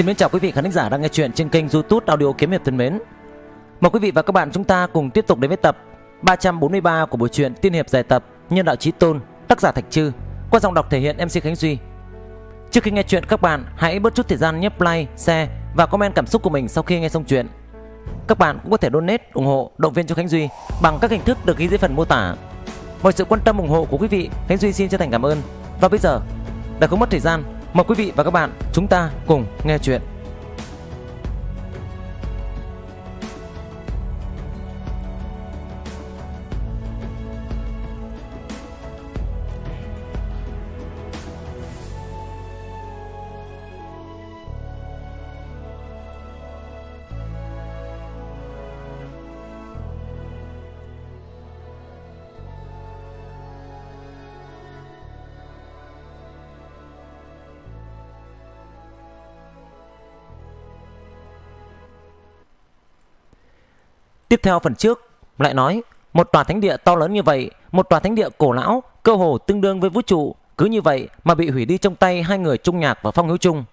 Xin mến chào quý vị khán giả đang nghe chuyện trên kênh YouTube Audio Kiếm hiệp thân mến. Mời quý vị và các bạn chúng ta cùng tiếp tục đến với tập 343 của bộ truyện Tiên hiệp giải tập Nhân đạo chí tôn, tác giả Thạch Trư, qua giọng đọc thể hiện MC Khánh Duy. Trước khi nghe chuyện các bạn hãy bớt chút thời gian nhấp like, share và comment cảm xúc của mình sau khi nghe xong chuyện. Các bạn cũng có thể donate ủng hộ động viên cho Khánh Duy bằng các hình thức được ghi dưới phần mô tả. Mọi sự quan tâm ủng hộ của quý vị, Khánh Duy xin chân thành cảm ơn. Và bây giờ, để không mất thời gian, Mời quý vị và các bạn chúng ta cùng nghe chuyện. Tiếp theo phần trước lại nói một tòa thánh địa to lớn như vậy, một tòa thánh địa cổ lão, cơ hồ tương đương với vũ trụ, cứ như vậy mà bị hủy đi trong tay hai người Trung Nhạc và Phong Hữu Trung.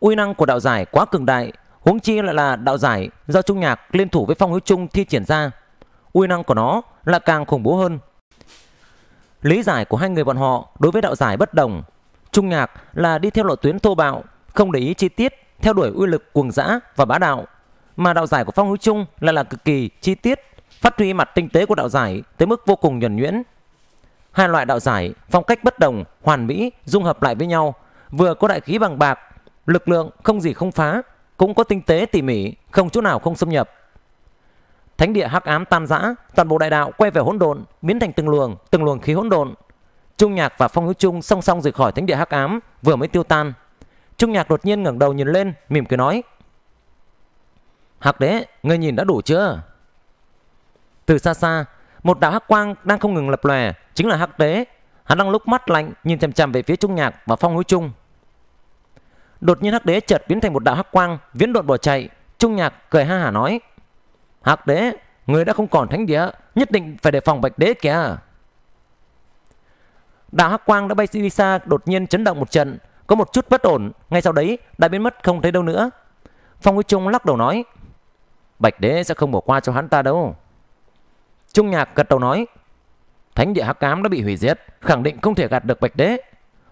Uy năng của đạo giải quá cường đại, huống chi lại là đạo giải do Trung Nhạc liên thủ với Phong Hữu Trung thi triển ra. Uy năng của nó là càng khủng bố hơn. Lý giải của hai người bọn họ đối với đạo giải bất đồng. Trung Nhạc là đi theo lộ tuyến thô bạo, không để ý chi tiết, theo đuổi uy lực cuồng dã và bá đạo mà đạo giải của Phong Hữu Trung lại là cực kỳ chi tiết, phát huy mặt tinh tế của đạo giải tới mức vô cùng nhuần nhuyễn. Hai loại đạo giải, phong cách bất đồng, hoàn mỹ dung hợp lại với nhau, vừa có đại khí bằng bạc, lực lượng không gì không phá, cũng có tinh tế tỉ mỉ, không chỗ nào không xâm nhập. Thánh địa hắc ám tan rã, toàn bộ đại đạo quay về hỗn độn, biến thành từng luồng, từng luồng khí hỗn độn. Trung Nhạc và Phong Hữu Trung song song rời khỏi thánh địa hắc ám, vừa mới tiêu tan. Trung Nhạc đột nhiên ngẩng đầu nhìn lên, mỉm cười nói: Hắc đế, ngươi nhìn đã đủ chưa? Từ xa xa, một đạo hắc quang đang không ngừng lập lòe, chính là hắc đế. Hắn đang lúc mắt lạnh nhìn chằm chằm về phía Trung Nhạc và Phong Hối Trung. Đột nhiên hắc đế chợt biến thành một đạo hắc quang, viễn độn bỏ chạy, Trung Nhạc cười ha hả nói: "Hắc đế, người đã không còn thánh địa, nhất định phải đề phòng Bạch đế kìa." Đạo hắc quang đã bay đi xa, đột nhiên chấn động một trận, có một chút bất ổn, ngay sau đấy đã biến mất không thấy đâu nữa. Phong Huy Trung lắc đầu nói: Bạch đế sẽ không bỏ qua cho hắn ta đâu. Trung nhạc gật đầu nói. Thánh địa hắc ám đã bị hủy diệt, khẳng định không thể gạt được Bạch đế.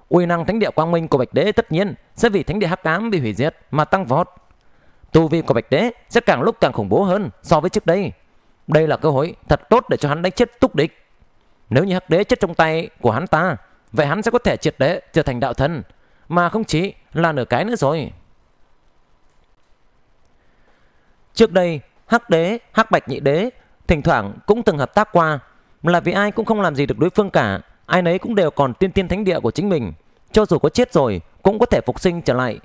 Uy năng thánh địa quang minh của Bạch đế tất nhiên sẽ vì thánh địa hắc ám bị hủy diệt mà tăng vọt. Tu vi của Bạch đế sẽ càng lúc càng khủng bố hơn so với trước đây. Đây là cơ hội thật tốt để cho hắn đánh chết túc địch. Nếu như hắc đế chết trong tay của hắn ta, vậy hắn sẽ có thể triệt đế trở thành đạo thần, mà không chỉ là nửa cái nữa rồi. Trước đây, Hắc Đế, Hắc Bạch Nhị Đế thỉnh thoảng cũng từng hợp tác qua, là vì ai cũng không làm gì được đối phương cả, ai nấy cũng đều còn tiên tiên thánh địa của chính mình, cho dù có chết rồi cũng có thể phục sinh trở lại.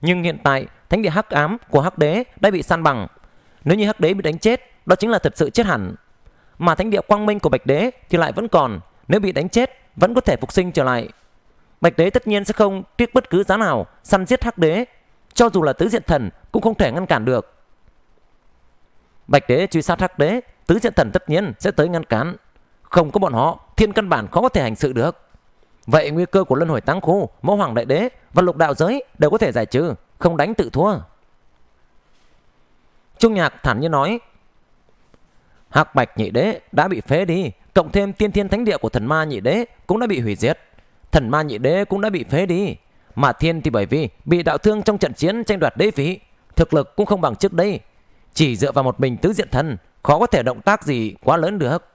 Nhưng hiện tại, thánh địa Hắc Ám của Hắc Đế đã bị san bằng. Nếu như Hắc Đế bị đánh chết, đó chính là thật sự chết hẳn. Mà thánh địa Quang Minh của Bạch Đế thì lại vẫn còn, nếu bị đánh chết vẫn có thể phục sinh trở lại. Bạch Đế tất nhiên sẽ không tiếc bất cứ giá nào săn giết Hắc Đế, cho dù là tứ diện thần cũng không thể ngăn cản được. Bạch đế truy sát hắc đế, tứ diện thần tất nhiên sẽ tới ngăn cản. Không có bọn họ, thiên căn bản khó có thể hành sự được. Vậy nguy cơ của luân hồi tăng khu, mẫu hoàng đại đế và lục đạo giới đều có thể giải trừ, không đánh tự thua. Trung nhạc thản nhiên nói, Hạc bạch nhị đế đã bị phế đi, cộng thêm tiên thiên thánh địa của thần ma nhị đế cũng đã bị hủy diệt. Thần ma nhị đế cũng đã bị phế đi, mà thiên thì bởi vì bị đạo thương trong trận chiến tranh đoạt đế vị, thực lực cũng không bằng trước đây, chỉ dựa vào một mình tứ diện thân Khó có thể động tác gì quá lớn được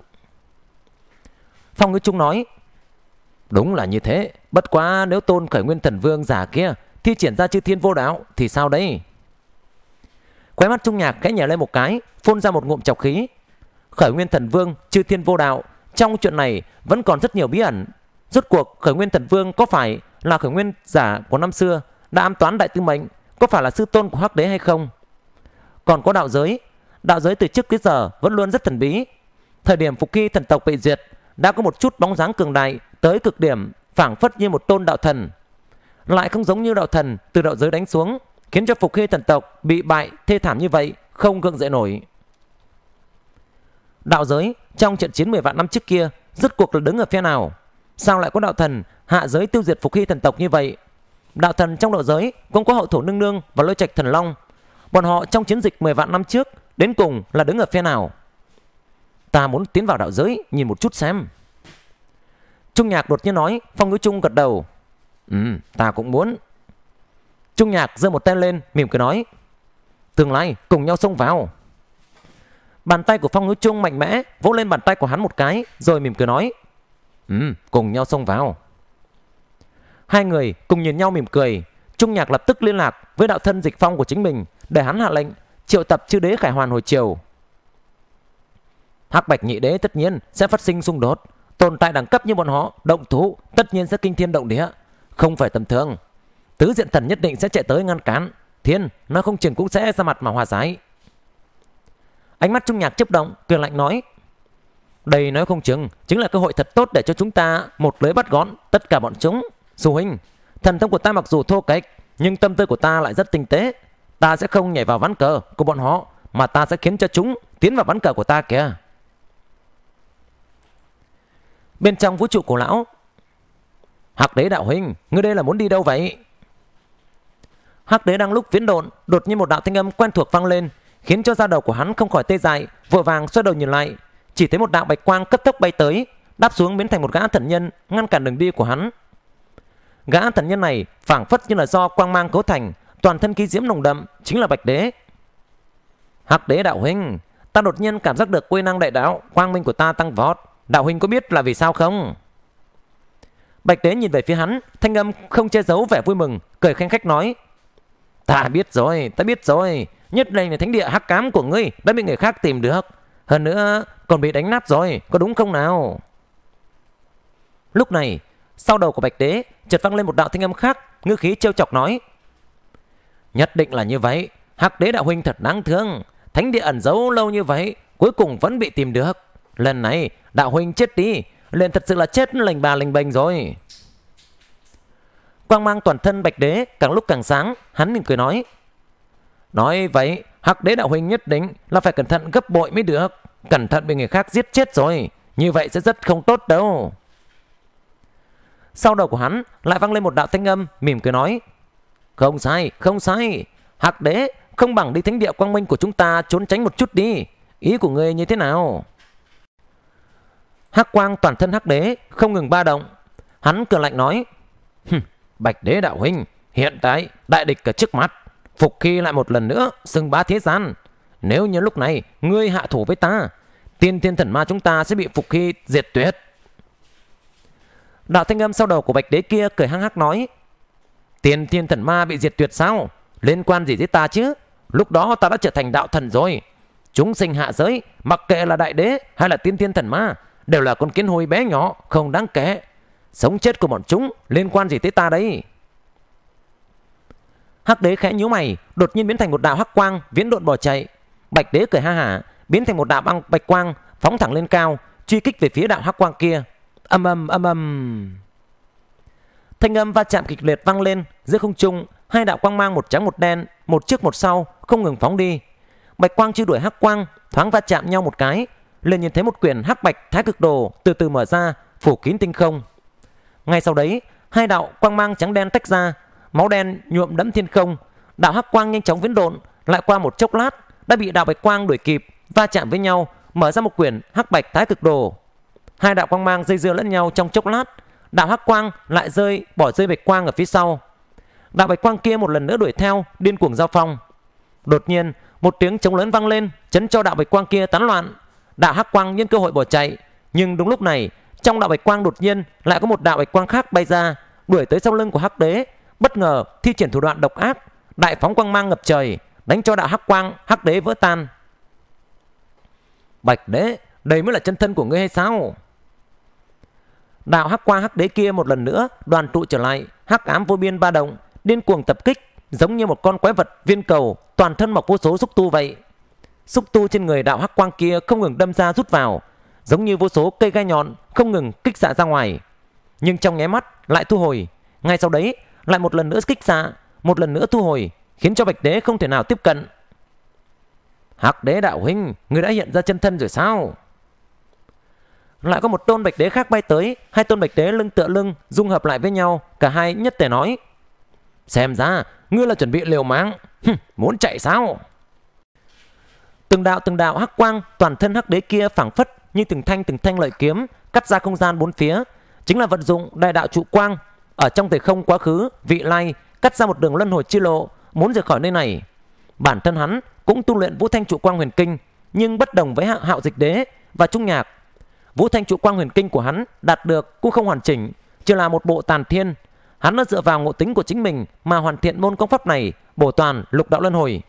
Phong ngữ trung nói Đúng là như thế Bất quá nếu tôn khởi nguyên thần vương giả kia Thi triển ra chư thiên vô đạo Thì sao đấy Quay mắt trung nhạc khẽ nhảy lên một cái Phun ra một ngụm chọc khí Khởi nguyên thần vương chư thiên vô đạo Trong chuyện này vẫn còn rất nhiều bí ẩn Rốt cuộc khởi nguyên thần vương có phải Là khởi nguyên giả của năm xưa Đã ám toán đại tư mệnh Có phải là sư tôn của hắc đế hay không còn có đạo giới Đạo giới từ trước tới giờ vẫn luôn rất thần bí Thời điểm phục khi thần tộc bị diệt Đã có một chút bóng dáng cường đại Tới cực điểm phảng phất như một tôn đạo thần Lại không giống như đạo thần Từ đạo giới đánh xuống Khiến cho phục khi thần tộc bị bại thê thảm như vậy Không gượng dậy nổi Đạo giới trong trận chiến 10 vạn năm trước kia Rốt cuộc là đứng ở phe nào Sao lại có đạo thần hạ giới tiêu diệt phục khi thần tộc như vậy Đạo thần trong đạo giới cũng có hậu thổ nương nương và lôi trạch thần long Bọn họ trong chiến dịch 10 vạn năm trước Đến cùng là đứng ở phe nào Ta muốn tiến vào đạo giới Nhìn một chút xem Trung nhạc đột nhiên nói Phong ngữ trung gật đầu Ừ ta cũng muốn Trung nhạc giơ một tay lên mỉm cười nói Tương lai cùng nhau xông vào Bàn tay của Phong Ngữ Trung mạnh mẽ vỗ lên bàn tay của hắn một cái rồi mỉm cười nói Ừ, cùng nhau xông vào Hai người cùng nhìn nhau mỉm cười Trung Nhạc lập tức liên lạc với đạo thân dịch phong của chính mình để hắn hạ lệnh triệu tập chư đế khải hoàn hồi triều. Hắc Bạch Nhị Đế tất nhiên sẽ phát sinh xung đột, tồn tại đẳng cấp như bọn họ, động thủ tất nhiên sẽ kinh thiên động địa, không phải tầm thường. Tứ diện thần nhất định sẽ chạy tới ngăn cản, thiên nó không chừng cũng sẽ ra mặt mà hòa giải. Ánh mắt Trung Nhạc chớp động, Tuyền Lạnh nói: "Đây nói không chừng chính là cơ hội thật tốt để cho chúng ta một lưới bắt gọn tất cả bọn chúng." Dù huynh, thần thông của ta mặc dù thô kệch, nhưng tâm tư của ta lại rất tinh tế, Ta sẽ không nhảy vào ván cờ của bọn họ Mà ta sẽ khiến cho chúng tiến vào ván cờ của ta kìa Bên trong vũ trụ của lão hắc đế đạo huynh Ngươi đây là muốn đi đâu vậy Hắc đế đang lúc viễn độn, đột nhiên một đạo thanh âm quen thuộc vang lên, khiến cho da đầu của hắn không khỏi tê dại, vội vàng xoay đầu nhìn lại, chỉ thấy một đạo bạch quang cấp tốc bay tới, đáp xuống biến thành một gã thần nhân, ngăn cản đường đi của hắn. Gã thần nhân này phảng phất như là do quang mang cấu thành, toàn thân khí diễm nồng đậm chính là Bạch Đế. Hắc Đế đạo huynh, ta đột nhiên cảm giác được quy năng đại đạo, quang minh của ta tăng vọt, đạo huynh có biết là vì sao không? Bạch Đế nhìn về phía hắn, thanh âm không che giấu vẻ vui mừng, cười khen khách nói: "Ta biết rồi, ta biết rồi, nhất đây là thánh địa hắc cám của ngươi đã bị người khác tìm được, hơn nữa còn bị đánh nát rồi, có đúng không nào?" Lúc này, sau đầu của Bạch Đế chợt vang lên một đạo thanh âm khác, ngư khí trêu chọc nói: Nhất định là như vậy. Hắc đế đạo huynh thật đáng thương. Thánh địa ẩn giấu lâu như vậy, cuối cùng vẫn bị tìm được. Lần này, đạo huynh chết đi. liền thật sự là chết lành bà lành bềnh rồi. Quang mang toàn thân bạch đế càng lúc càng sáng, hắn mỉm cười nói. Nói vậy, hắc đế đạo huynh nhất định là phải cẩn thận gấp bội mới được. Cẩn thận bị người khác giết chết rồi. Như vậy sẽ rất không tốt đâu. Sau đầu của hắn lại vang lên một đạo thanh âm mỉm cười nói. Không sai, không sai. Hạc đế, không bằng đi thánh địa quang minh của chúng ta trốn tránh một chút đi. Ý của ngươi như thế nào? Hắc quang toàn thân hắc đế không ngừng ba động. Hắn cười lạnh nói. Bạch đế đạo huynh, hiện tại đại địch ở trước mắt. Phục khi lại một lần nữa, xưng bá thế gian. Nếu như lúc này ngươi hạ thủ với ta, tiên thiên thần ma chúng ta sẽ bị phục khi diệt tuyệt. Đạo thanh âm sau đầu của bạch đế kia cười hăng hắc nói. Tiền thiên thần ma bị diệt tuyệt sao? Liên quan gì tới ta chứ? Lúc đó ta đã trở thành đạo thần rồi. Chúng sinh hạ giới, mặc kệ là đại đế hay là tiên thiên thần ma, đều là con kiến hôi bé nhỏ, không đáng kể. Sống chết của bọn chúng liên quan gì tới ta đây? Hắc đế khẽ nhíu mày, đột nhiên biến thành một đạo hắc quang, viễn độn bỏ chạy. Bạch đế cười ha hả, biến thành một đạo băng bạch quang, phóng thẳng lên cao, truy kích về phía đạo hắc quang kia. Âm âm âm âm. Thanh âm va chạm kịch liệt vang lên giữa không trung, hai đạo quang mang một trắng một đen, một trước một sau không ngừng phóng đi. Bạch quang chưa đuổi hắc quang, thoáng va chạm nhau một cái, liền nhìn thấy một quyển hắc bạch thái cực đồ từ từ mở ra, phủ kín tinh không. Ngay sau đấy, hai đạo quang mang trắng đen tách ra, máu đen nhuộm đẫm thiên không, đạo hắc quang nhanh chóng viễn độn, lại qua một chốc lát đã bị đạo bạch quang đuổi kịp, va chạm với nhau, mở ra một quyển hắc bạch thái cực đồ. Hai đạo quang mang dây dưa lẫn nhau trong chốc lát, đạo hắc quang lại rơi bỏ rơi bạch quang ở phía sau. Đạo bạch quang kia một lần nữa đuổi theo, điên cuồng giao phong. Đột nhiên, một tiếng chống lớn vang lên, chấn cho đạo bạch quang kia tán loạn. Đạo hắc quang nhân cơ hội bỏ chạy, nhưng đúng lúc này, trong đạo bạch quang đột nhiên lại có một đạo bạch quang khác bay ra, đuổi tới sau lưng của hắc đế, bất ngờ thi triển thủ đoạn độc ác, đại phóng quang mang ngập trời, đánh cho đạo hắc quang hắc đế vỡ tan. Bạch đế, đây mới là chân thân của ngươi hay sao? Đạo hắc quang hắc đế kia một lần nữa đoàn tụ trở lại, hắc ám vô biên ba động, điên cuồng tập kích, giống như một con quái vật viên cầu, toàn thân mọc vô số xúc tu vậy. Xúc tu trên người đạo hắc quang kia không ngừng đâm ra rút vào, giống như vô số cây gai nhọn không ngừng kích xạ ra ngoài. Nhưng trong nháy mắt lại thu hồi, ngay sau đấy lại một lần nữa kích xạ, một lần nữa thu hồi, khiến cho Bạch Đế không thể nào tiếp cận. Hắc Đế đạo huynh, người đã hiện ra chân thân rồi sao? lại có một tôn bạch đế khác bay tới, hai tôn bạch đế lưng tựa lưng dung hợp lại với nhau, cả hai nhất thể nói: "Xem ra, ngươi là chuẩn bị liều mạng, Hừm, muốn chạy sao?" Từng đạo từng đạo hắc quang, toàn thân hắc đế kia phảng phất như từng thanh từng thanh lợi kiếm, cắt ra không gian bốn phía, chính là vận dụng đại đạo trụ quang ở trong thời không quá khứ, vị lai cắt ra một đường luân hồi chi lộ, muốn rời khỏi nơi này. Bản thân hắn cũng tu luyện Vũ Thanh trụ quang huyền kinh, nhưng bất đồng với Hạo Dịch Đế và Trung Nhạc Vũ Thanh trụ quang huyền kinh của hắn đạt được cũng không hoàn chỉnh, chỉ là một bộ tàn thiên. Hắn đã dựa vào ngộ tính của chính mình mà hoàn thiện môn công pháp này, bổ toàn lục đạo luân hồi.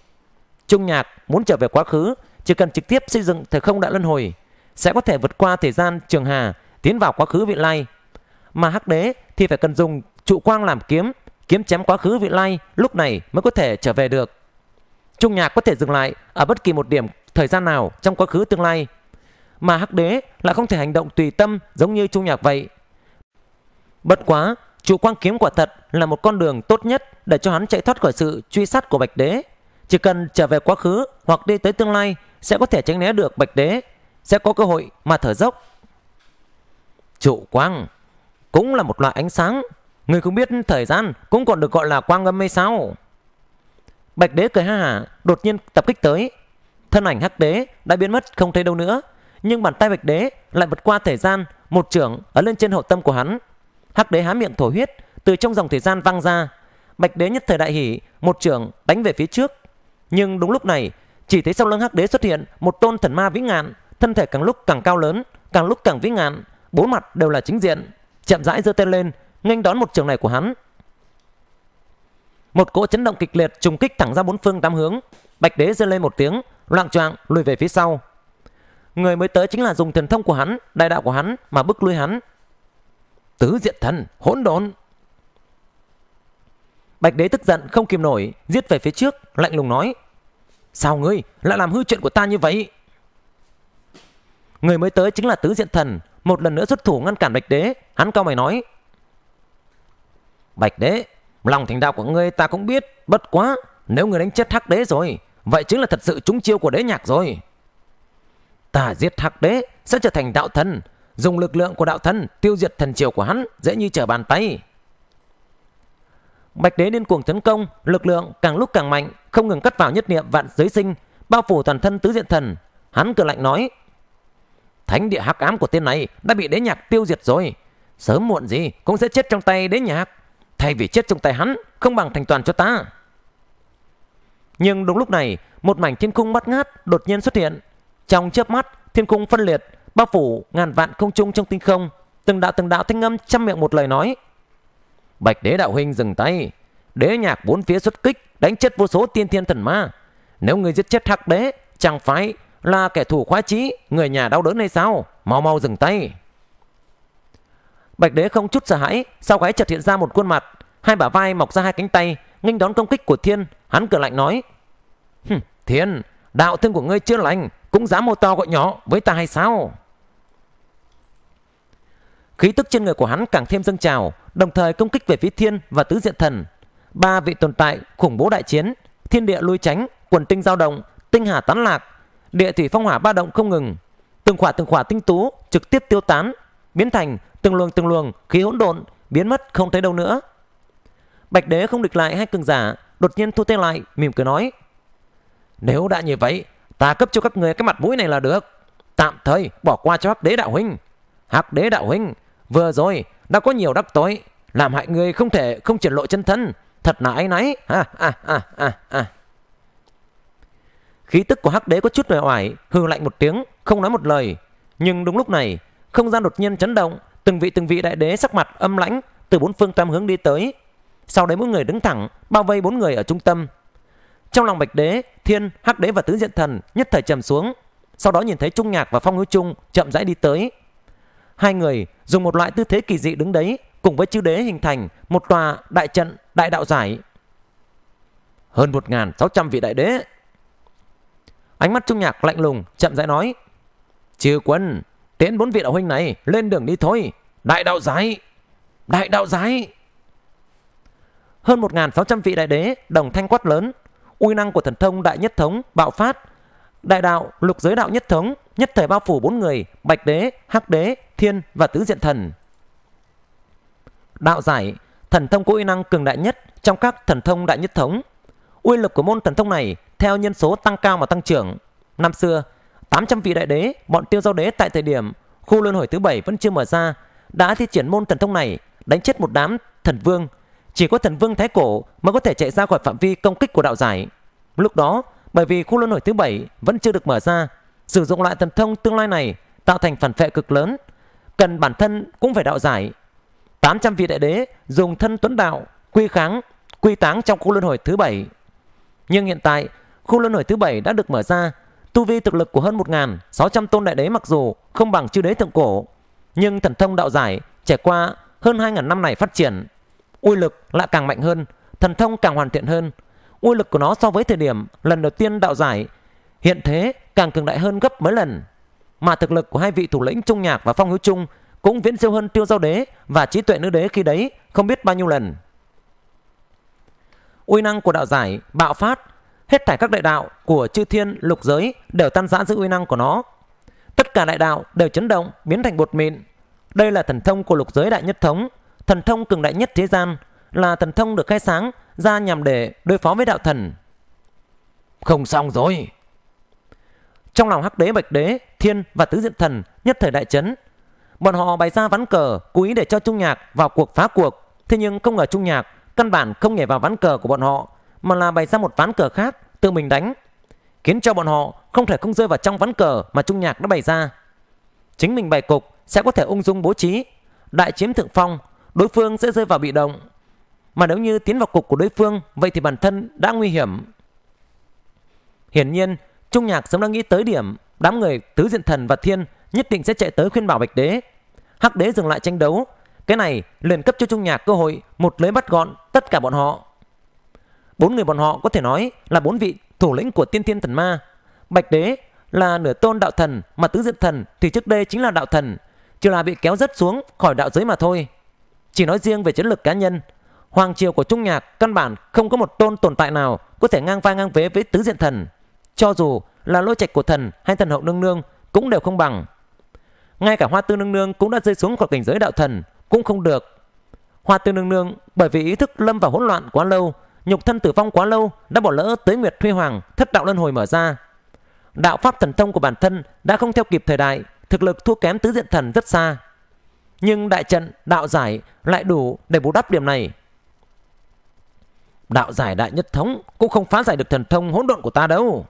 Trung nhạc muốn trở về quá khứ, chỉ cần trực tiếp xây dựng thời không đại luân hồi, sẽ có thể vượt qua thời gian trường hà, tiến vào quá khứ vị lai. Mà hắc đế thì phải cần dùng trụ quang làm kiếm, kiếm chém quá khứ vị lai, lúc này mới có thể trở về được. Trung nhạc có thể dừng lại ở bất kỳ một điểm thời gian nào trong quá khứ tương lai mà hắc đế lại không thể hành động tùy tâm giống như trung nhạc vậy. Bất quá, trụ quang kiếm quả thật là một con đường tốt nhất để cho hắn chạy thoát khỏi sự truy sát của bạch đế. Chỉ cần trở về quá khứ hoặc đi tới tương lai sẽ có thể tránh né được bạch đế, sẽ có cơ hội mà thở dốc. Trụ quang cũng là một loại ánh sáng. Người không biết thời gian cũng còn được gọi là quang âm hay sao? Bạch đế cười ha hả, đột nhiên tập kích tới. Thân ảnh hắc đế đã biến mất không thấy đâu nữa nhưng bàn tay Bạch Đế lại vượt qua thời gian, một trưởng ở lên trên hậu tâm của hắn. Hắc Đế há miệng thổ huyết, từ trong dòng thời gian văng ra. Bạch Đế nhất thời đại hỉ, một trưởng đánh về phía trước. Nhưng đúng lúc này, chỉ thấy sau lưng Hắc Đế xuất hiện một tôn thần ma vĩ ngạn, thân thể càng lúc càng cao lớn, càng lúc càng vĩ ngạn, bốn mặt đều là chính diện, chậm rãi giơ tay lên, nghênh đón một trường này của hắn. Một cỗ chấn động kịch liệt trùng kích thẳng ra bốn phương tám hướng, Bạch Đế giơ lên một tiếng, loạn choạng lùi về phía sau. Người mới tới chính là dùng thần thông của hắn, đại đạo của hắn mà bức lui hắn. Tứ diện thần, hỗn độn. Bạch đế tức giận không kìm nổi, giết về phía trước, lạnh lùng nói. Sao ngươi lại làm hư chuyện của ta như vậy? Người mới tới chính là tứ diện thần, một lần nữa xuất thủ ngăn cản bạch đế. Hắn cao mày nói. Bạch đế, lòng thành đạo của ngươi ta cũng biết, bất quá, nếu người đánh chết hắc đế rồi, vậy chính là thật sự trúng chiêu của đế nhạc rồi. Ta giết Hắc Đế sẽ trở thành đạo thần, dùng lực lượng của đạo thần tiêu diệt thần triều của hắn dễ như trở bàn tay. Bạch Đế điên cuồng tấn công, lực lượng càng lúc càng mạnh, không ngừng cắt vào nhất niệm vạn giới sinh, bao phủ toàn thân tứ diện thần. Hắn cười lạnh nói: "Thánh địa hắc ám của tên này đã bị Đế Nhạc tiêu diệt rồi, sớm muộn gì cũng sẽ chết trong tay Đế Nhạc, thay vì chết trong tay hắn, không bằng thành toàn cho ta." Nhưng đúng lúc này, một mảnh thiên khung bắt ngát đột nhiên xuất hiện, trong chớp mắt, thiên cung phân liệt, bao phủ ngàn vạn không trung trong tinh không, từng đạo từng đạo thanh âm trăm miệng một lời nói. Bạch Đế đạo huynh dừng tay, Đế nhạc bốn phía xuất kích, đánh chết vô số tiên thiên thần ma. Nếu người giết chết Hắc Đế, chẳng phải là kẻ thù khoái chí, người nhà đau đớn hay sao? Mau mau dừng tay. Bạch Đế không chút sợ hãi, sau gáy chợt hiện ra một khuôn mặt, hai bả vai mọc ra hai cánh tay, nghênh đón công kích của Thiên, hắn cười lạnh nói: "Thiên, đạo thân của ngươi chưa lành cũng dám hô to gọi nhỏ với ta hay sao? Khí tức trên người của hắn càng thêm dâng trào, đồng thời công kích về phía thiên và tứ diện thần. Ba vị tồn tại khủng bố đại chiến, thiên địa lui tránh, quần tinh dao động, tinh hà tán lạc, địa thủy phong hỏa ba động không ngừng. Từng khỏa từng khỏa tinh tú trực tiếp tiêu tán, biến thành từng luồng từng luồng khí hỗn độn, biến mất không thấy đâu nữa. Bạch đế không địch lại hai cường giả, đột nhiên thu tay lại, mỉm cười nói. Nếu đã như vậy, ta cấp cho các người cái mặt mũi này là được. Tạm thời bỏ qua cho Hắc Đế Đạo Huynh. Hắc Đế Đạo Huynh, vừa rồi đã có nhiều đắc tối, làm hại người không thể không triển lộ chân thân. Thật là áy náy. À, à, à, à, à. Khí tức của Hắc Đế có chút nổi oải, hư lạnh một tiếng, không nói một lời. Nhưng đúng lúc này, không gian đột nhiên chấn động, từng vị từng vị đại đế sắc mặt âm lãnh từ bốn phương tam hướng đi tới. Sau đấy mỗi người đứng thẳng, bao vây bốn người ở trung tâm. Trong lòng Bạch Đế, Thiên, Hắc Đế và Tứ Diện Thần nhất thời trầm xuống. Sau đó nhìn thấy Trung Nhạc và Phong Hữu Trung chậm rãi đi tới. Hai người dùng một loại tư thế kỳ dị đứng đấy cùng với chư đế hình thành một tòa đại trận đại đạo giải. Hơn một sáu trăm vị đại đế. Ánh mắt Trung Nhạc lạnh lùng chậm rãi nói. Chư quân, tiến bốn vị đạo huynh này lên đường đi thôi. Đại đạo giải, đại đạo giải. Hơn một sáu trăm vị đại đế đồng thanh quát lớn uy năng của thần thông đại nhất thống bạo phát đại đạo lục giới đạo nhất thống nhất thể bao phủ bốn người bạch đế hắc đế thiên và tứ diện thần đạo giải thần thông có uy năng cường đại nhất trong các thần thông đại nhất thống uy lực của môn thần thông này theo nhân số tăng cao mà tăng trưởng năm xưa 800 vị đại đế bọn tiêu giao đế tại thời điểm khu luân hồi thứ bảy vẫn chưa mở ra đã thi triển môn thần thông này đánh chết một đám thần vương chỉ có thần vương thái cổ mới có thể chạy ra khỏi phạm vi công kích của đạo giải. Lúc đó, bởi vì khu luân hồi thứ bảy vẫn chưa được mở ra, sử dụng loại thần thông tương lai này tạo thành phản phệ cực lớn, cần bản thân cũng phải đạo giải. 800 vị đại đế dùng thân tuấn đạo quy kháng, quy táng trong khu luân hồi thứ bảy. Nhưng hiện tại, khu luân hồi thứ bảy đã được mở ra, tu vi thực lực của hơn 1.600 tôn đại đế mặc dù không bằng chư đế thượng cổ, nhưng thần thông đạo giải trải qua hơn 2.000 năm này phát triển uy lực lại càng mạnh hơn, thần thông càng hoàn thiện hơn. Uy lực của nó so với thời điểm lần đầu tiên đạo giải hiện thế càng cường đại hơn gấp mấy lần. Mà thực lực của hai vị thủ lĩnh Trung Nhạc và Phong Hiếu Trung cũng viễn siêu hơn Tiêu Giao Đế và Trí Tuệ Nữ Đế khi đấy không biết bao nhiêu lần. Uy năng của đạo giải bạo phát, hết thảy các đại đạo của chư thiên lục giới đều tan rã giữa uy năng của nó. Tất cả đại đạo đều chấn động, biến thành bột mịn. Đây là thần thông của lục giới đại nhất thống thần thông cường đại nhất thế gian là thần thông được khai sáng ra nhằm để đối phó với đạo thần. Không xong rồi. Trong lòng hắc đế bạch đế, thiên và tứ diện thần nhất thời đại chấn. Bọn họ bày ra ván cờ cố ý để cho Trung Nhạc vào cuộc phá cuộc. Thế nhưng không ngờ Trung Nhạc căn bản không nhảy vào ván cờ của bọn họ mà là bày ra một ván cờ khác tự mình đánh. Khiến cho bọn họ không thể không rơi vào trong ván cờ mà Trung Nhạc đã bày ra. Chính mình bày cục sẽ có thể ung dung bố trí, đại chiếm thượng phong đối phương sẽ rơi vào bị động. Mà nếu như tiến vào cục của đối phương, vậy thì bản thân đã nguy hiểm. Hiển nhiên, Trung Nhạc sớm đã nghĩ tới điểm, đám người Tứ Diện Thần và Thiên nhất định sẽ chạy tới khuyên bảo Bạch Đế. Hắc Đế dừng lại tranh đấu, cái này liền cấp cho Trung Nhạc cơ hội một lưới bắt gọn tất cả bọn họ. Bốn người bọn họ có thể nói là bốn vị thủ lĩnh của Tiên thiên Thần Ma. Bạch Đế là nửa tôn đạo thần mà Tứ Diện Thần thì trước đây chính là đạo thần, chỉ là bị kéo rất xuống khỏi đạo giới mà thôi. Chỉ nói riêng về chiến lược cá nhân, hoàng triều của Trung Nhạc căn bản không có một tôn tồn tại nào có thể ngang vai ngang vế với tứ diện thần. Cho dù là lôi trạch của thần hay thần hậu nương nương cũng đều không bằng. Ngay cả Hoa Tư nương nương cũng đã rơi xuống khỏi cảnh giới đạo thần cũng không được. Hoa Tư nương nương bởi vì ý thức lâm vào hỗn loạn quá lâu, nhục thân tử vong quá lâu đã bỏ lỡ tới Nguyệt Thuy Hoàng, thất đạo luân hồi mở ra. Đạo pháp thần thông của bản thân đã không theo kịp thời đại, thực lực thua kém tứ diện thần rất xa nhưng đại trận, đạo giải lại đủ để bù đắp điểm này. Đạo giải đại nhất thống cũng không phá giải được thần thông hỗn độn của ta đâu.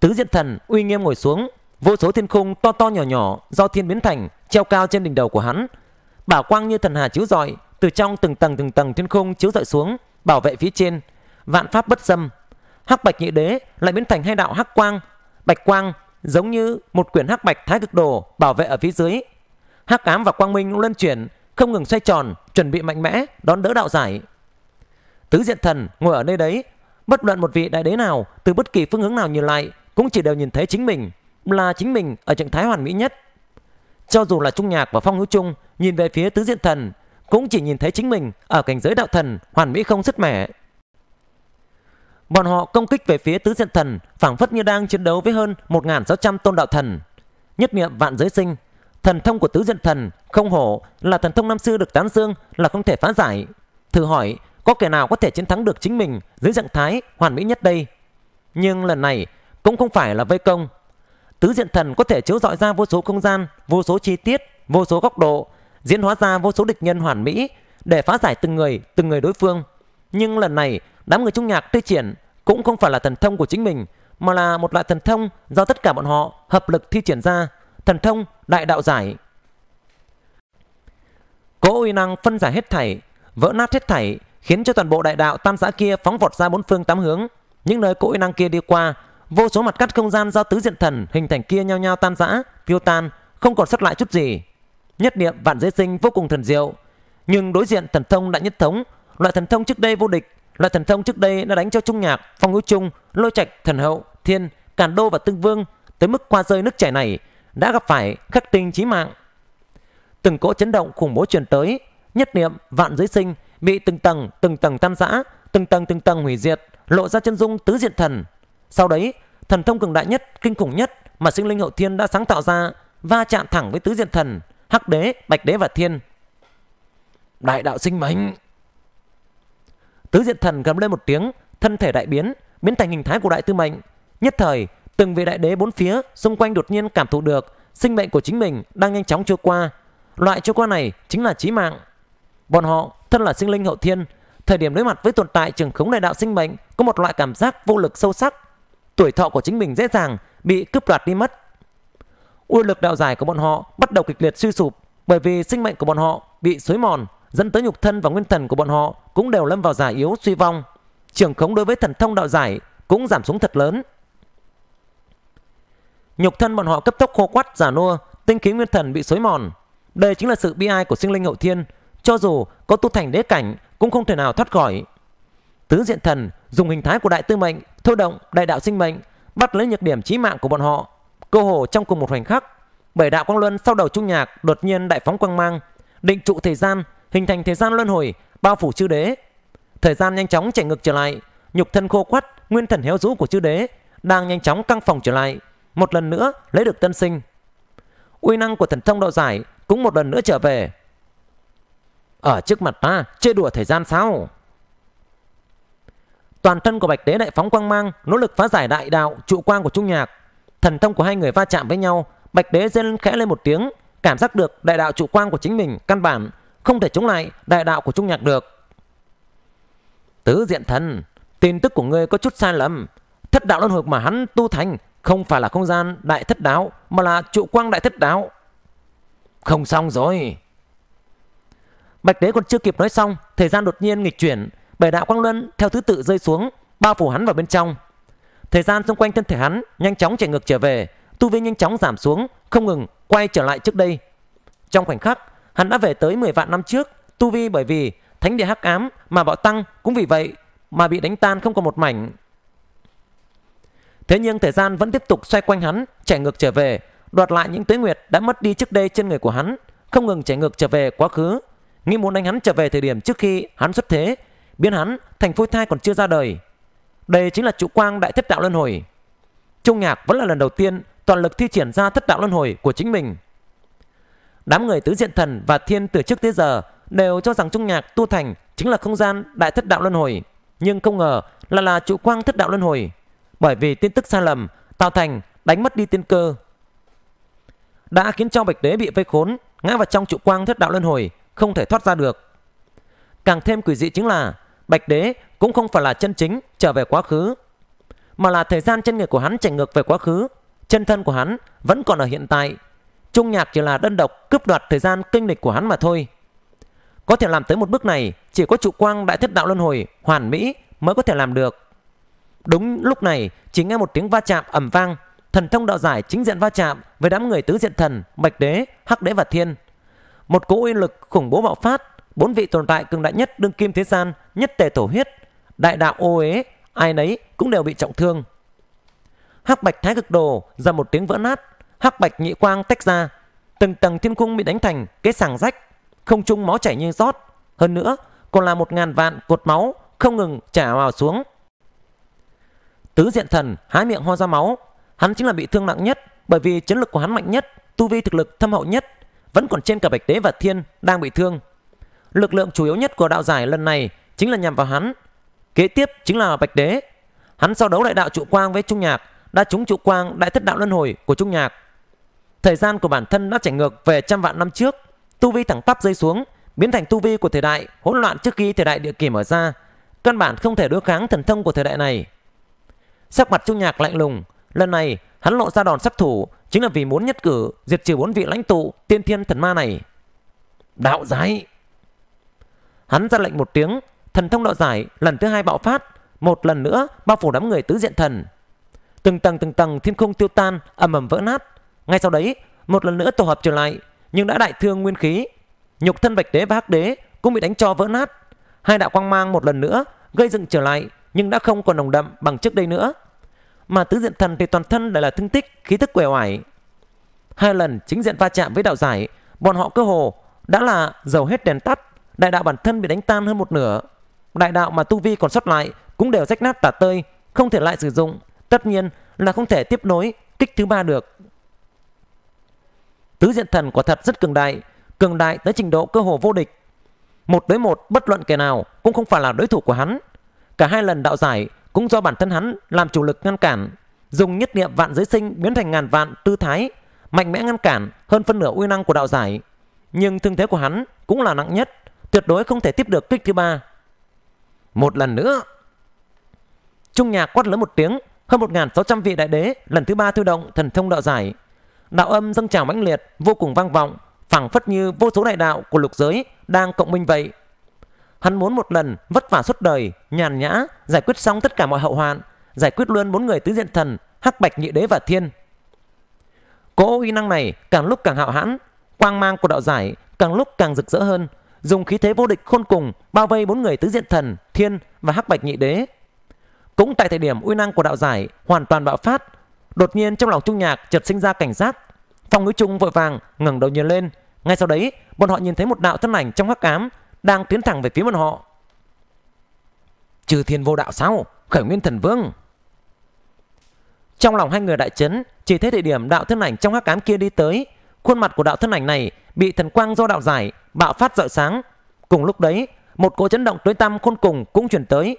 Tứ diện thần uy nghiêm ngồi xuống, vô số thiên khung to to nhỏ nhỏ do thiên biến thành treo cao trên đỉnh đầu của hắn. Bảo quang như thần hà chiếu rọi từ trong từng tầng từng tầng thiên khung chiếu rọi xuống, bảo vệ phía trên, vạn pháp bất xâm. Hắc Bạch Nhị Đế lại biến thành hai đạo hắc quang, bạch quang giống như một quyển hắc bạch thái cực đồ bảo vệ ở phía dưới hắc ám và quang minh luân chuyển không ngừng xoay tròn chuẩn bị mạnh mẽ đón đỡ đạo giải tứ diện thần ngồi ở nơi đấy bất luận một vị đại đế nào từ bất kỳ phương hướng nào nhìn lại cũng chỉ đều nhìn thấy chính mình là chính mình ở trạng thái hoàn mỹ nhất cho dù là trung nhạc và phong hữu trung nhìn về phía tứ diện thần cũng chỉ nhìn thấy chính mình ở cảnh giới đạo thần hoàn mỹ không dứt mẻ bọn họ công kích về phía tứ diện thần phảng phất như đang chiến đấu với hơn 1.600 tôn đạo thần nhất niệm vạn giới sinh Thần thông của tứ diện thần không hổ là thần thông năm xưa được tán dương là không thể phá giải. Thử hỏi, có kẻ nào có thể chiến thắng được chính mình dưới trạng thái hoàn mỹ nhất đây? Nhưng lần này cũng không phải là vây công. Tứ diện thần có thể chiếu dọi ra vô số không gian, vô số chi tiết, vô số góc độ, diễn hóa ra vô số địch nhân hoàn mỹ để phá giải từng người, từng người đối phương. Nhưng lần này, đám người trung nhạc tiêu triển cũng không phải là thần thông của chính mình, mà là một loại thần thông do tất cả bọn họ hợp lực thi triển ra thần thông đại đạo giải. Cố uy năng phân giải hết thảy, vỡ nát hết thảy, khiến cho toàn bộ đại đạo tam giã kia phóng vọt ra bốn phương tám hướng. Những nơi cố uy năng kia đi qua, vô số mặt cắt không gian do tứ diện thần hình thành kia nhao nhau tan rã, tiêu tan, không còn sót lại chút gì. Nhất niệm vạn giới sinh vô cùng thần diệu, nhưng đối diện thần thông đại nhất thống, loại thần thông trước đây vô địch, loại thần thông trước đây đã đánh cho trung nhạc, phong ngũ trung, lôi trạch, thần hậu, thiên, càn đô và tương vương tới mức qua rơi nước chảy này đã gặp phải khắc tinh chí mạng. Từng cỗ chấn động khủng bố truyền tới, nhất niệm vạn giới sinh bị từng tầng từng tầng tan rã, từng tầng từng tầng hủy diệt, lộ ra chân dung tứ diện thần. Sau đấy, thần thông cường đại nhất, kinh khủng nhất mà sinh linh hậu thiên đã sáng tạo ra, va chạm thẳng với tứ diện thần, hắc đế, bạch đế và thiên. Đại đạo sinh mệnh. Tứ diện thần gầm lên một tiếng, thân thể đại biến, biến thành hình thái của đại tư mệnh. Nhất thời, Từng vị đại đế bốn phía xung quanh đột nhiên cảm thụ được sinh mệnh của chính mình đang nhanh chóng trôi qua. Loại trôi qua này chính là chí mạng. Bọn họ thân là sinh linh hậu thiên, thời điểm đối mặt với tồn tại trường khống đại đạo sinh mệnh có một loại cảm giác vô lực sâu sắc. Tuổi thọ của chính mình dễ dàng bị cướp đoạt đi mất. Uy lực đạo giải của bọn họ bắt đầu kịch liệt suy sụp bởi vì sinh mệnh của bọn họ bị xối mòn, dẫn tới nhục thân và nguyên thần của bọn họ cũng đều lâm vào giải yếu suy vong. Trường khống đối với thần thông đạo giải cũng giảm xuống thật lớn. Nhục thân bọn họ cấp tốc khô quắt giả nua, tinh khí nguyên thần bị xối mòn. Đây chính là sự bi ai của sinh linh hậu thiên, cho dù có tu thành đế cảnh cũng không thể nào thoát khỏi. Tứ diện thần dùng hình thái của đại tư mệnh, thôi động đại đạo sinh mệnh, bắt lấy nhược điểm chí mạng của bọn họ. Cơ hồ trong cùng một khoảnh khắc, bảy đạo quang luân sau đầu trung nhạc đột nhiên đại phóng quang mang, định trụ thời gian, hình thành thời gian luân hồi, bao phủ chư đế. Thời gian nhanh chóng chảy ngược trở lại, nhục thân khô quắt, nguyên thần héo rũ của chư đế đang nhanh chóng căng phòng trở lại một lần nữa lấy được tân sinh. Uy năng của thần thông độ giải cũng một lần nữa trở về. Ở trước mặt ta chơi đùa thời gian sao? Toàn thân của Bạch Đế đại phóng quang mang, nỗ lực phá giải đại đạo trụ quang của Trung Nhạc. Thần thông của hai người va chạm với nhau, Bạch Đế rên khẽ lên một tiếng, cảm giác được đại đạo trụ quang của chính mình căn bản không thể chống lại đại đạo của Trung Nhạc được. Tứ diện thần, tin tức của ngươi có chút sai lầm. Thất đạo luân hồi mà hắn tu thành không phải là không gian đại thất đáo mà là trụ quang đại thất đáo. Không xong rồi. Bạch đế còn chưa kịp nói xong, thời gian đột nhiên nghịch chuyển, bảy đạo quang luân theo thứ tự rơi xuống, bao phủ hắn vào bên trong. Thời gian xung quanh thân thể hắn nhanh chóng chạy ngược trở về, tu vi nhanh chóng giảm xuống, không ngừng quay trở lại trước đây. Trong khoảnh khắc, hắn đã về tới 10 vạn năm trước, tu vi bởi vì thánh địa hắc ám mà bạo tăng cũng vì vậy mà bị đánh tan không còn một mảnh. Thế nhưng thời gian vẫn tiếp tục xoay quanh hắn, chạy ngược trở về, đoạt lại những tuế nguyệt đã mất đi trước đây trên người của hắn, không ngừng chạy ngược trở về quá khứ. nghi muốn đánh hắn trở về thời điểm trước khi hắn xuất thế, biến hắn thành phôi thai còn chưa ra đời. Đây chính là trụ quang đại thất đạo luân hồi. Trung Nhạc vẫn là lần đầu tiên toàn lực thi triển ra thất đạo luân hồi của chính mình. Đám người tứ diện thần và thiên từ trước tới giờ đều cho rằng Trung Nhạc tu thành chính là không gian đại thất đạo luân hồi, nhưng không ngờ là là trụ quang thất đạo luân hồi bởi vì tin tức sai lầm tạo thành đánh mất đi tiên cơ. Đã khiến cho Bạch Đế bị vây khốn, ngã vào trong trụ quang thất đạo luân hồi, không thể thoát ra được. Càng thêm quỷ dị chính là Bạch Đế cũng không phải là chân chính trở về quá khứ, mà là thời gian chân người của hắn chạy ngược về quá khứ, chân thân của hắn vẫn còn ở hiện tại. Trung nhạc chỉ là đơn độc cướp đoạt thời gian kinh lịch của hắn mà thôi. Có thể làm tới một bước này, chỉ có trụ quang đại thất đạo luân hồi hoàn mỹ mới có thể làm được. Đúng lúc này, chỉ nghe một tiếng va chạm ầm vang, thần thông đạo giải chính diện va chạm với đám người tứ diện thần, Bạch Đế, Hắc Đế và Thiên. Một cỗ uy lực khủng bố bạo phát, bốn vị tồn tại cường đại nhất đương kim thế gian, nhất tề tổ huyết, đại đạo ô ế ai nấy cũng đều bị trọng thương. Hắc Bạch Thái Cực Đồ ra một tiếng vỡ nát, hắc bạch nhị quang tách ra, từng tầng thiên cung bị đánh thành cái sàng rách, không trung máu chảy như rót, hơn nữa còn là một ngàn vạn cột máu không ngừng chảy vào xuống. Tứ diện thần há miệng ho ra máu, hắn chính là bị thương nặng nhất bởi vì chiến lực của hắn mạnh nhất, tu vi thực lực thâm hậu nhất, vẫn còn trên cả Bạch Đế và Thiên đang bị thương. Lực lượng chủ yếu nhất của đạo giải lần này chính là nhằm vào hắn. Kế tiếp chính là Bạch Đế. Hắn sau đấu đại đạo trụ quang với Trung Nhạc, đã trúng trụ quang đại thất đạo luân hồi của Trung Nhạc. Thời gian của bản thân đã chảy ngược về trăm vạn năm trước, tu vi thẳng tắp rơi xuống, biến thành tu vi của thời đại hỗn loạn trước khi thời đại địa kỳ mở ra, căn bản không thể đối kháng thần thông của thời đại này. Sắc mặt Chu Nhạc lạnh lùng, lần này hắn lộ ra đòn sát thủ chính là vì muốn nhất cử diệt trừ bốn vị lãnh tụ tiên thiên thần ma này. Đạo giải. Hắn ra lệnh một tiếng, thần thông đạo giải lần thứ hai bạo phát, một lần nữa bao phủ đám người tứ diện thần. Từng tầng từng tầng thiên không tiêu tan, ầm ầm vỡ nát. Ngay sau đấy, một lần nữa tổ hợp trở lại, nhưng đã đại thương nguyên khí. Nhục thân bạch đế và hắc đế cũng bị đánh cho vỡ nát. Hai đạo quang mang một lần nữa gây dựng trở lại, nhưng đã không còn nồng đậm bằng trước đây nữa mà tứ diện thần thì toàn thân lại là thương tích, khí tức quẻ oải. Hai lần chính diện va chạm với đạo giải, bọn họ cơ hồ đã là dầu hết đèn tắt, đại đạo bản thân bị đánh tan hơn một nửa. Đại đạo mà tu vi còn sót lại cũng đều rách nát tả tơi, không thể lại sử dụng. Tất nhiên là không thể tiếp nối kích thứ ba được. Tứ diện thần quả thật rất cường đại, cường đại tới trình độ cơ hồ vô địch. Một đối một bất luận kẻ nào cũng không phải là đối thủ của hắn. Cả hai lần đạo giải cũng do bản thân hắn làm chủ lực ngăn cản, dùng nhất niệm vạn giới sinh biến thành ngàn vạn tư thái, mạnh mẽ ngăn cản hơn phân nửa uy năng của đạo giải. Nhưng thương thế của hắn cũng là nặng nhất, tuyệt đối không thể tiếp được kích thứ ba. Một lần nữa. Trung nhà quát lớn một tiếng, hơn 1.600 vị đại đế lần thứ ba thu động thần thông đạo giải. Đạo âm dâng trào mãnh liệt, vô cùng vang vọng, phảng phất như vô số đại đạo của lục giới đang cộng minh vậy. Hắn muốn một lần vất vả suốt đời, nhàn nhã, giải quyết xong tất cả mọi hậu hoạn, giải quyết luôn bốn người tứ diện thần, Hắc Bạch Nhị Đế và Thiên. Cỗ uy năng này càng lúc càng hạo hãn, quang mang của đạo giải càng lúc càng rực rỡ hơn, dùng khí thế vô địch khôn cùng bao vây bốn người tứ diện thần, Thiên và Hắc Bạch Nhị Đế. Cũng tại thời điểm uy năng của đạo giải hoàn toàn bạo phát, đột nhiên trong lòng Trung Nhạc chợt sinh ra cảnh giác. Phong Ngữ Trung vội vàng ngẩng đầu nhìn lên, ngay sau đấy, bọn họ nhìn thấy một đạo thân ảnh trong hắc ám đang tiến thẳng về phía bọn họ. Trừ thiên vô đạo sao? Khởi nguyên thần vương. Trong lòng hai người đại chấn, chỉ thấy địa điểm đạo thân ảnh trong hắc ám kia đi tới, khuôn mặt của đạo thân ảnh này bị thần quang do đạo giải bạo phát rọi sáng. Cùng lúc đấy, một cỗ chấn động tối tăm khôn cùng cũng chuyển tới.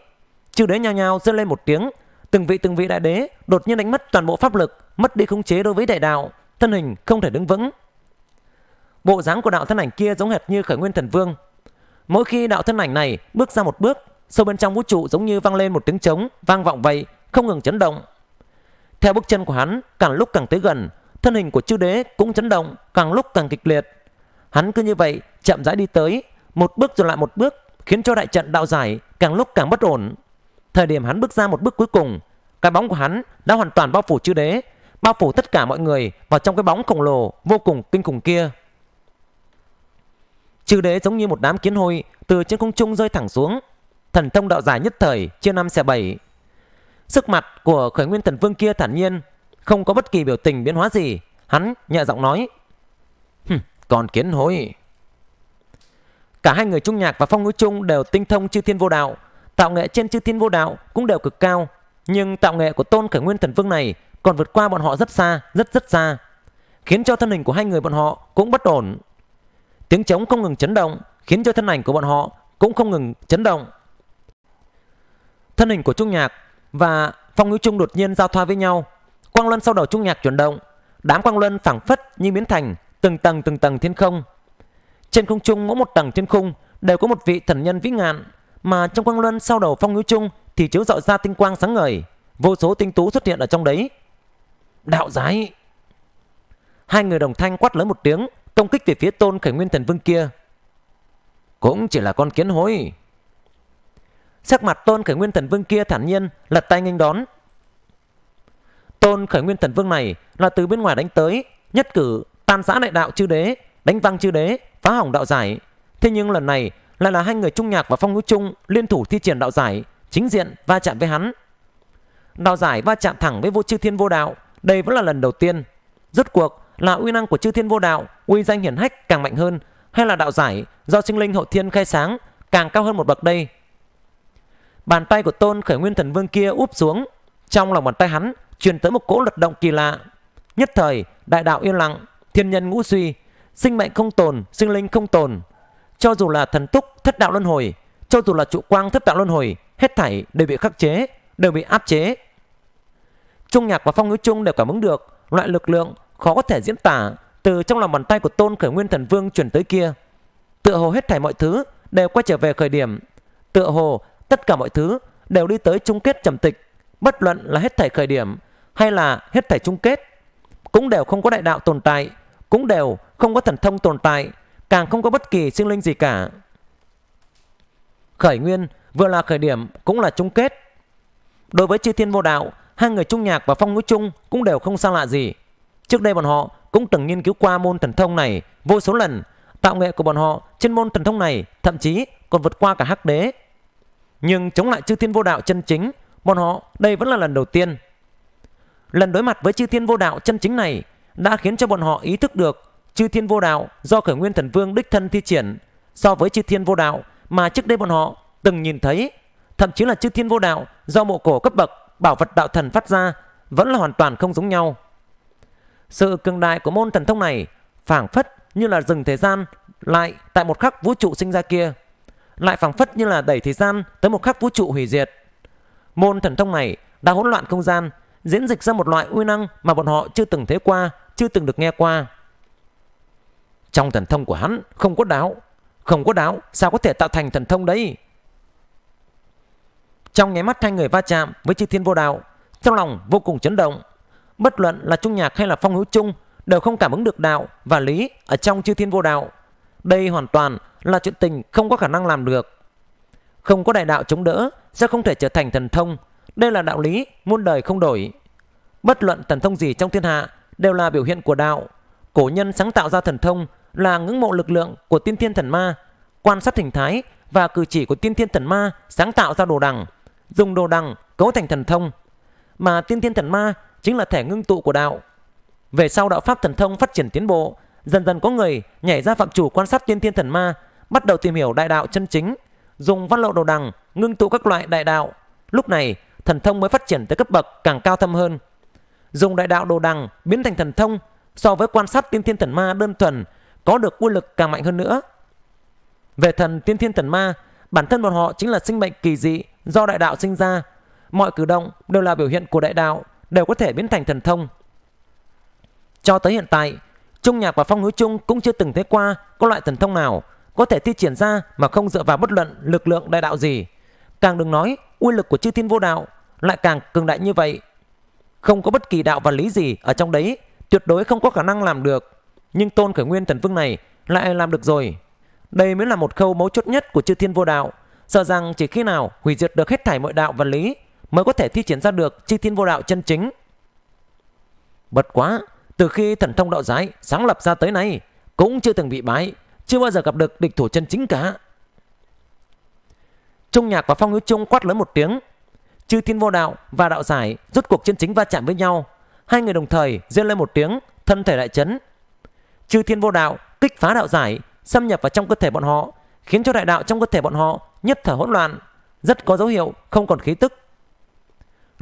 Chư đế nhao nhao dâng lên một tiếng, từng vị từng vị đại đế đột nhiên đánh mất toàn bộ pháp lực, mất đi khống chế đối với đại đạo, thân hình không thể đứng vững. Bộ dáng của đạo thân ảnh kia giống hệt như Khởi Nguyên Thần Vương, Mỗi khi đạo thân ảnh này bước ra một bước, sâu bên trong vũ trụ giống như vang lên một tiếng trống vang vọng vậy, không ngừng chấn động. Theo bước chân của hắn càng lúc càng tới gần, thân hình của chư đế cũng chấn động càng lúc càng kịch liệt. Hắn cứ như vậy chậm rãi đi tới, một bước rồi lại một bước, khiến cho đại trận đạo giải càng lúc càng bất ổn. Thời điểm hắn bước ra một bước cuối cùng, cái bóng của hắn đã hoàn toàn bao phủ chư đế, bao phủ tất cả mọi người vào trong cái bóng khổng lồ vô cùng kinh khủng kia. Chư đế giống như một đám kiến hôi từ trên không trung rơi thẳng xuống. Thần thông đạo giả nhất thời, chia năm xẻ bảy. Sức mặt của khởi nguyên thần vương kia thản nhiên, không có bất kỳ biểu tình biến hóa gì. Hắn nhẹ giọng nói. Hừm, còn kiến hôi. Cả hai người trung nhạc và phong ngữ trung đều tinh thông chư thiên vô đạo. Tạo nghệ trên chư thiên vô đạo cũng đều cực cao. Nhưng tạo nghệ của tôn khởi nguyên thần vương này còn vượt qua bọn họ rất xa, rất rất xa. Khiến cho thân hình của hai người bọn họ cũng bất ổn. Tiếng trống không ngừng chấn động Khiến cho thân ảnh của bọn họ cũng không ngừng chấn động Thân hình của Trung Nhạc và Phong Hữu Trung đột nhiên giao thoa với nhau Quang Luân sau đầu Trung Nhạc chuyển động Đám Quang Luân phảng phất như biến thành từng tầng từng tầng thiên không Trên không trung mỗi một tầng trên khung đều có một vị thần nhân vĩ ngạn Mà trong Quang Luân sau đầu Phong Hữu Trung thì chiếu dọi ra tinh quang sáng ngời Vô số tinh tú xuất hiện ở trong đấy Đạo giái Hai người đồng thanh quát lớn một tiếng công kích về phía tôn khởi nguyên thần vương kia cũng chỉ là con kiến hối sắc mặt tôn khởi nguyên thần vương kia thản nhiên lật tay nghênh đón tôn khởi nguyên thần vương này là từ bên ngoài đánh tới nhất cử tan giã đại đạo chư đế đánh văng chư đế phá hỏng đạo giải thế nhưng lần này lại là hai người trung nhạc và phong ngũ trung liên thủ thi triển đạo giải chính diện va chạm với hắn đạo giải va chạm thẳng với vô chư thiên vô đạo đây vẫn là lần đầu tiên rốt cuộc là uy năng của chư thiên vô đạo, uy danh hiển hách càng mạnh hơn, hay là đạo giải do sinh linh hậu thiên khai sáng càng cao hơn một bậc đây? Bàn tay của tôn khởi nguyên thần vương kia úp xuống, trong lòng bàn tay hắn truyền tới một cỗ lật động kỳ lạ. Nhất thời, đại đạo yên lặng, thiên nhân ngũ suy, sinh mệnh không tồn, sinh linh không tồn. Cho dù là thần túc thất đạo luân hồi, cho dù là trụ quang thất đạo luân hồi, hết thảy đều bị khắc chế, đều bị áp chế. Trung nhạc và phong ngữ trung đều cảm ứng được loại lực lượng khó có thể diễn tả từ trong lòng bàn tay của Tôn Khởi Nguyên Thần Vương chuyển tới kia. Tựa hồ hết thảy mọi thứ đều quay trở về khởi điểm, tựa hồ tất cả mọi thứ đều đi tới chung kết trầm tịch, bất luận là hết thảy khởi điểm hay là hết thảy chung kết, cũng đều không có đại đạo tồn tại, cũng đều không có thần thông tồn tại, càng không có bất kỳ sinh linh gì cả. Khởi Nguyên vừa là khởi điểm cũng là chung kết. Đối với Chư Thiên Vô Đạo, hai người Trung Nhạc và Phong Ngũ Trung cũng đều không xa lạ gì. Trước đây bọn họ cũng từng nghiên cứu qua môn thần thông này vô số lần, tạo nghệ của bọn họ trên môn thần thông này thậm chí còn vượt qua cả hắc đế. Nhưng chống lại chư thiên vô đạo chân chính, bọn họ đây vẫn là lần đầu tiên. Lần đối mặt với chư thiên vô đạo chân chính này đã khiến cho bọn họ ý thức được chư thiên vô đạo do khởi nguyên thần vương đích thân thi triển so với chư thiên vô đạo mà trước đây bọn họ từng nhìn thấy, thậm chí là chư thiên vô đạo do mộ cổ cấp bậc bảo vật đạo thần phát ra vẫn là hoàn toàn không giống nhau. Sự cường đại của môn thần thông này phảng phất như là dừng thời gian lại tại một khắc vũ trụ sinh ra kia, lại phảng phất như là đẩy thời gian tới một khắc vũ trụ hủy diệt. Môn thần thông này đã hỗn loạn không gian, diễn dịch ra một loại uy năng mà bọn họ chưa từng thấy qua, chưa từng được nghe qua. Trong thần thông của hắn không có đáo, không có đáo sao có thể tạo thành thần thông đấy? Trong nháy mắt hai người va chạm với chư thiên vô đạo, trong lòng vô cùng chấn động bất luận là trung nhạc hay là phong hữu trung đều không cảm ứng được đạo và lý ở trong chư thiên vô đạo. Đây hoàn toàn là chuyện tình không có khả năng làm được. Không có đại đạo chống đỡ sẽ không thể trở thành thần thông. Đây là đạo lý muôn đời không đổi. Bất luận thần thông gì trong thiên hạ đều là biểu hiện của đạo. Cổ nhân sáng tạo ra thần thông là ngưỡng mộ lực lượng của tiên thiên thần ma, quan sát hình thái và cử chỉ của tiên thiên thần ma sáng tạo ra đồ đằng, dùng đồ đằng cấu thành thần thông. Mà tiên thiên thần ma chính là thể ngưng tụ của đạo. Về sau đạo pháp thần thông phát triển tiến bộ, dần dần có người nhảy ra phạm chủ quan sát tiên thiên thần ma, bắt đầu tìm hiểu đại đạo chân chính, dùng văn lộ đồ đằng ngưng tụ các loại đại đạo. Lúc này, thần thông mới phát triển tới cấp bậc càng cao thâm hơn. Dùng đại đạo đồ đằng biến thành thần thông so với quan sát tiên thiên thần ma đơn thuần có được uy lực càng mạnh hơn nữa. Về thần tiên thiên thần ma, bản thân bọn họ chính là sinh mệnh kỳ dị do đại đạo sinh ra. Mọi cử động đều là biểu hiện của đại đạo, đều có thể biến thành thần thông. Cho tới hiện tại, Trung Nhạc và Phong Núi Trung cũng chưa từng thấy qua có loại thần thông nào có thể thi triển ra mà không dựa vào bất luận lực lượng đại đạo gì. Càng đừng nói uy lực của chư thiên vô đạo lại càng cường đại như vậy. Không có bất kỳ đạo và lý gì ở trong đấy, tuyệt đối không có khả năng làm được. Nhưng tôn khởi nguyên thần vương này lại làm được rồi. Đây mới là một khâu mấu chốt nhất của chư thiên vô đạo. Sợ rằng chỉ khi nào hủy diệt được hết thảy mọi đạo và lý mới có thể thi triển ra được chi thiên vô đạo chân chính. Bật quá, từ khi thần thông đạo giái sáng lập ra tới nay, cũng chưa từng bị bái, chưa bao giờ gặp được địch thủ chân chính cả. Trung nhạc và phong hữu trung quát lớn một tiếng. Chư thiên vô đạo và đạo giải rút cuộc chân chính va chạm với nhau. Hai người đồng thời rên lên một tiếng, thân thể đại chấn. Chư thiên vô đạo kích phá đạo giải, xâm nhập vào trong cơ thể bọn họ, khiến cho đại đạo trong cơ thể bọn họ nhất thời hỗn loạn, rất có dấu hiệu không còn khí tức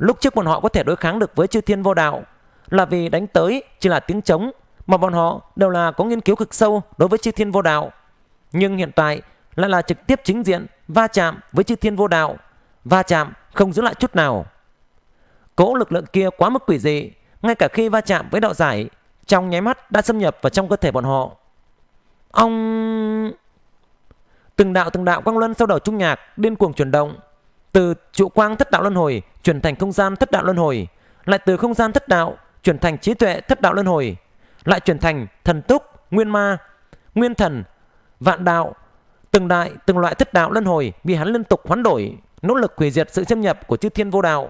Lúc trước bọn họ có thể đối kháng được với chư thiên vô đạo là vì đánh tới chỉ là tiếng trống mà bọn họ đều là có nghiên cứu cực sâu đối với chư thiên vô đạo. Nhưng hiện tại lại là trực tiếp chính diện va chạm với chư thiên vô đạo, va chạm không giữ lại chút nào. Cỗ lực lượng kia quá mức quỷ dị, ngay cả khi va chạm với đạo giải, trong nháy mắt đã xâm nhập vào trong cơ thể bọn họ. Ông từng đạo từng đạo quang luân sau đầu trung nhạc điên cuồng chuyển động, từ trụ quang thất đạo luân hồi chuyển thành không gian thất đạo luân hồi, lại từ không gian thất đạo chuyển thành trí tuệ thất đạo luân hồi, lại chuyển thành thần túc, nguyên ma, nguyên thần, vạn đạo, từng đại từng loại thất đạo luân hồi bị hắn liên tục hoán đổi, nỗ lực hủy diệt sự xâm nhập của chư thiên vô đạo.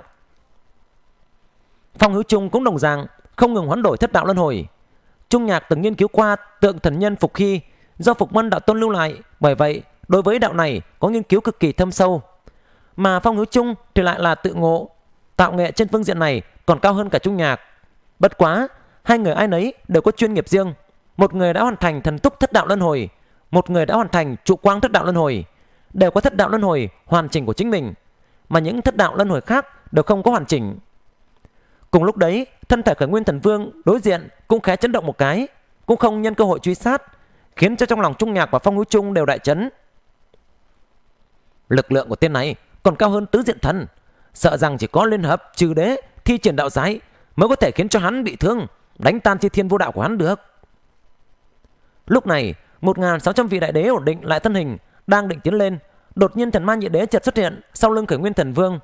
Phong hữu trung cũng đồng dạng không ngừng hoán đổi thất đạo luân hồi. Trung nhạc từng nghiên cứu qua tượng thần nhân phục khi do phục môn đạo tôn lưu lại, bởi vậy đối với đạo này có nghiên cứu cực kỳ thâm sâu mà phong hiếu chung thì lại là tự ngộ. Tạo nghệ trên phương diện này còn cao hơn cả trung nhạc. Bất quá, hai người ai nấy đều có chuyên nghiệp riêng. Một người đã hoàn thành thần túc thất đạo luân hồi, một người đã hoàn thành trụ quang thất đạo luân hồi. Đều có thất đạo luân hồi hoàn chỉnh của chính mình, mà những thất đạo luân hồi khác đều không có hoàn chỉnh. Cùng lúc đấy, thân thể khởi nguyên thần vương đối diện cũng khẽ chấn động một cái, cũng không nhân cơ hội truy sát, khiến cho trong lòng trung nhạc và phong hữu trung đều đại chấn. Lực lượng của tên này còn cao hơn tứ diện thần. Sợ rằng chỉ có liên hợp trừ đế thi triển đạo giái mới có thể khiến cho hắn bị thương, đánh tan chi thiên vô đạo của hắn được. Lúc này, một sáu trăm vị đại đế ổn định lại thân hình, đang định tiến lên. Đột nhiên thần ma nhị đế chợt xuất hiện sau lưng khởi nguyên thần vương.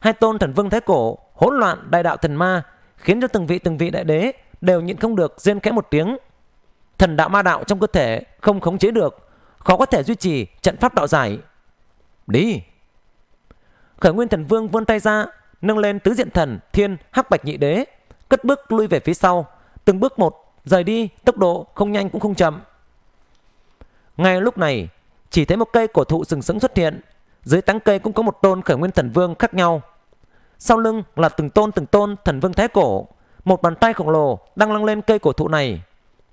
Hai tôn thần vương thái cổ, hỗn loạn đại đạo thần ma, khiến cho từng vị từng vị đại đế đều nhịn không được rên khẽ một tiếng. Thần đạo ma đạo trong cơ thể không khống chế được, khó có thể duy trì trận pháp đạo giải. Đi! Khởi Nguyên Thần Vương vươn tay ra, nâng lên tứ diện thần Thiên Hắc Bạch Nhị Đế, cất bước lui về phía sau, từng bước một rời đi, tốc độ không nhanh cũng không chậm. Ngay lúc này, chỉ thấy một cây cổ thụ sừng sững xuất hiện, dưới tán cây cũng có một tôn Khởi Nguyên Thần Vương khác nhau. Sau lưng là từng tôn từng tôn thần vương thái cổ, một bàn tay khổng lồ đang lăng lên cây cổ thụ này.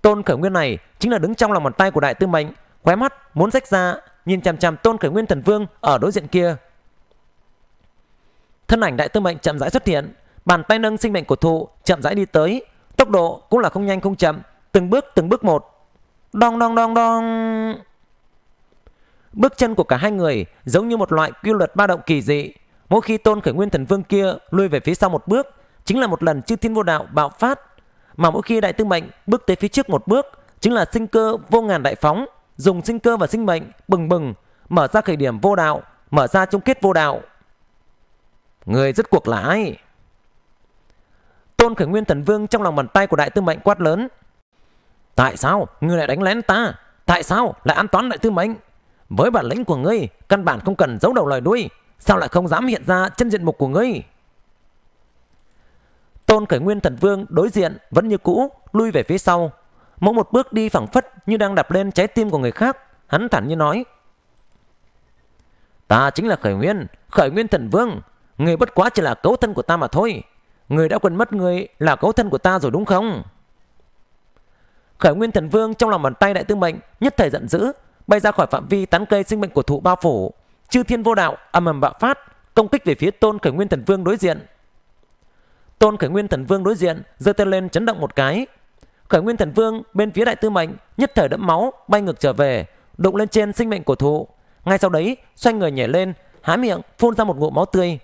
Tôn Khởi Nguyên này chính là đứng trong lòng bàn tay của đại tư mệnh, khóe mắt muốn rách ra, nhìn chằm chằm Tôn Khởi Nguyên Thần Vương ở đối diện kia. Thân ảnh đại tư mệnh chậm rãi xuất hiện, bàn tay nâng sinh mệnh của thụ chậm rãi đi tới, tốc độ cũng là không nhanh không chậm, từng bước từng bước một. Đong đong đong đong. Bước chân của cả hai người giống như một loại quy luật ba động kỳ dị. Mỗi khi tôn khởi nguyên thần vương kia lui về phía sau một bước, chính là một lần chư thiên vô đạo bạo phát. Mà mỗi khi đại tư mệnh bước tới phía trước một bước, chính là sinh cơ vô ngàn đại phóng, dùng sinh cơ và sinh mệnh bừng bừng, mở ra khởi điểm vô đạo, mở ra chung kết vô đạo. Người rất cuộc là ai? Tôn khởi nguyên thần vương trong lòng bàn tay của đại tư mệnh quát lớn. Tại sao ngươi lại đánh lén ta? Tại sao lại an toán đại tư mệnh? Với bản lĩnh của ngươi, căn bản không cần giấu đầu lời đuôi. Sao lại không dám hiện ra chân diện mục của ngươi? Tôn khởi nguyên thần vương đối diện vẫn như cũ, lui về phía sau. Mỗi một bước đi phẳng phất như đang đập lên trái tim của người khác. Hắn thản như nói. Ta chính là khởi nguyên, khởi nguyên thần vương, Người bất quá chỉ là cấu thân của ta mà thôi. Người đã quên mất người là cấu thân của ta rồi đúng không? Khởi Nguyên Thần Vương trong lòng bàn tay đại tư mệnh nhất thời giận dữ, bay ra khỏi phạm vi tán cây sinh mệnh của thụ bao phủ. Chư thiên vô đạo âm ầm bạo phát, công kích về phía Tôn Khởi Nguyên Thần Vương đối diện. Tôn Khởi Nguyên Thần Vương đối diện giơ tay lên chấn động một cái. Khởi Nguyên Thần Vương bên phía đại tư mệnh nhất thời đẫm máu bay ngược trở về, đụng lên trên sinh mệnh của thụ. Ngay sau đấy, xoay người nhảy lên, há miệng phun ra một ngụm máu tươi,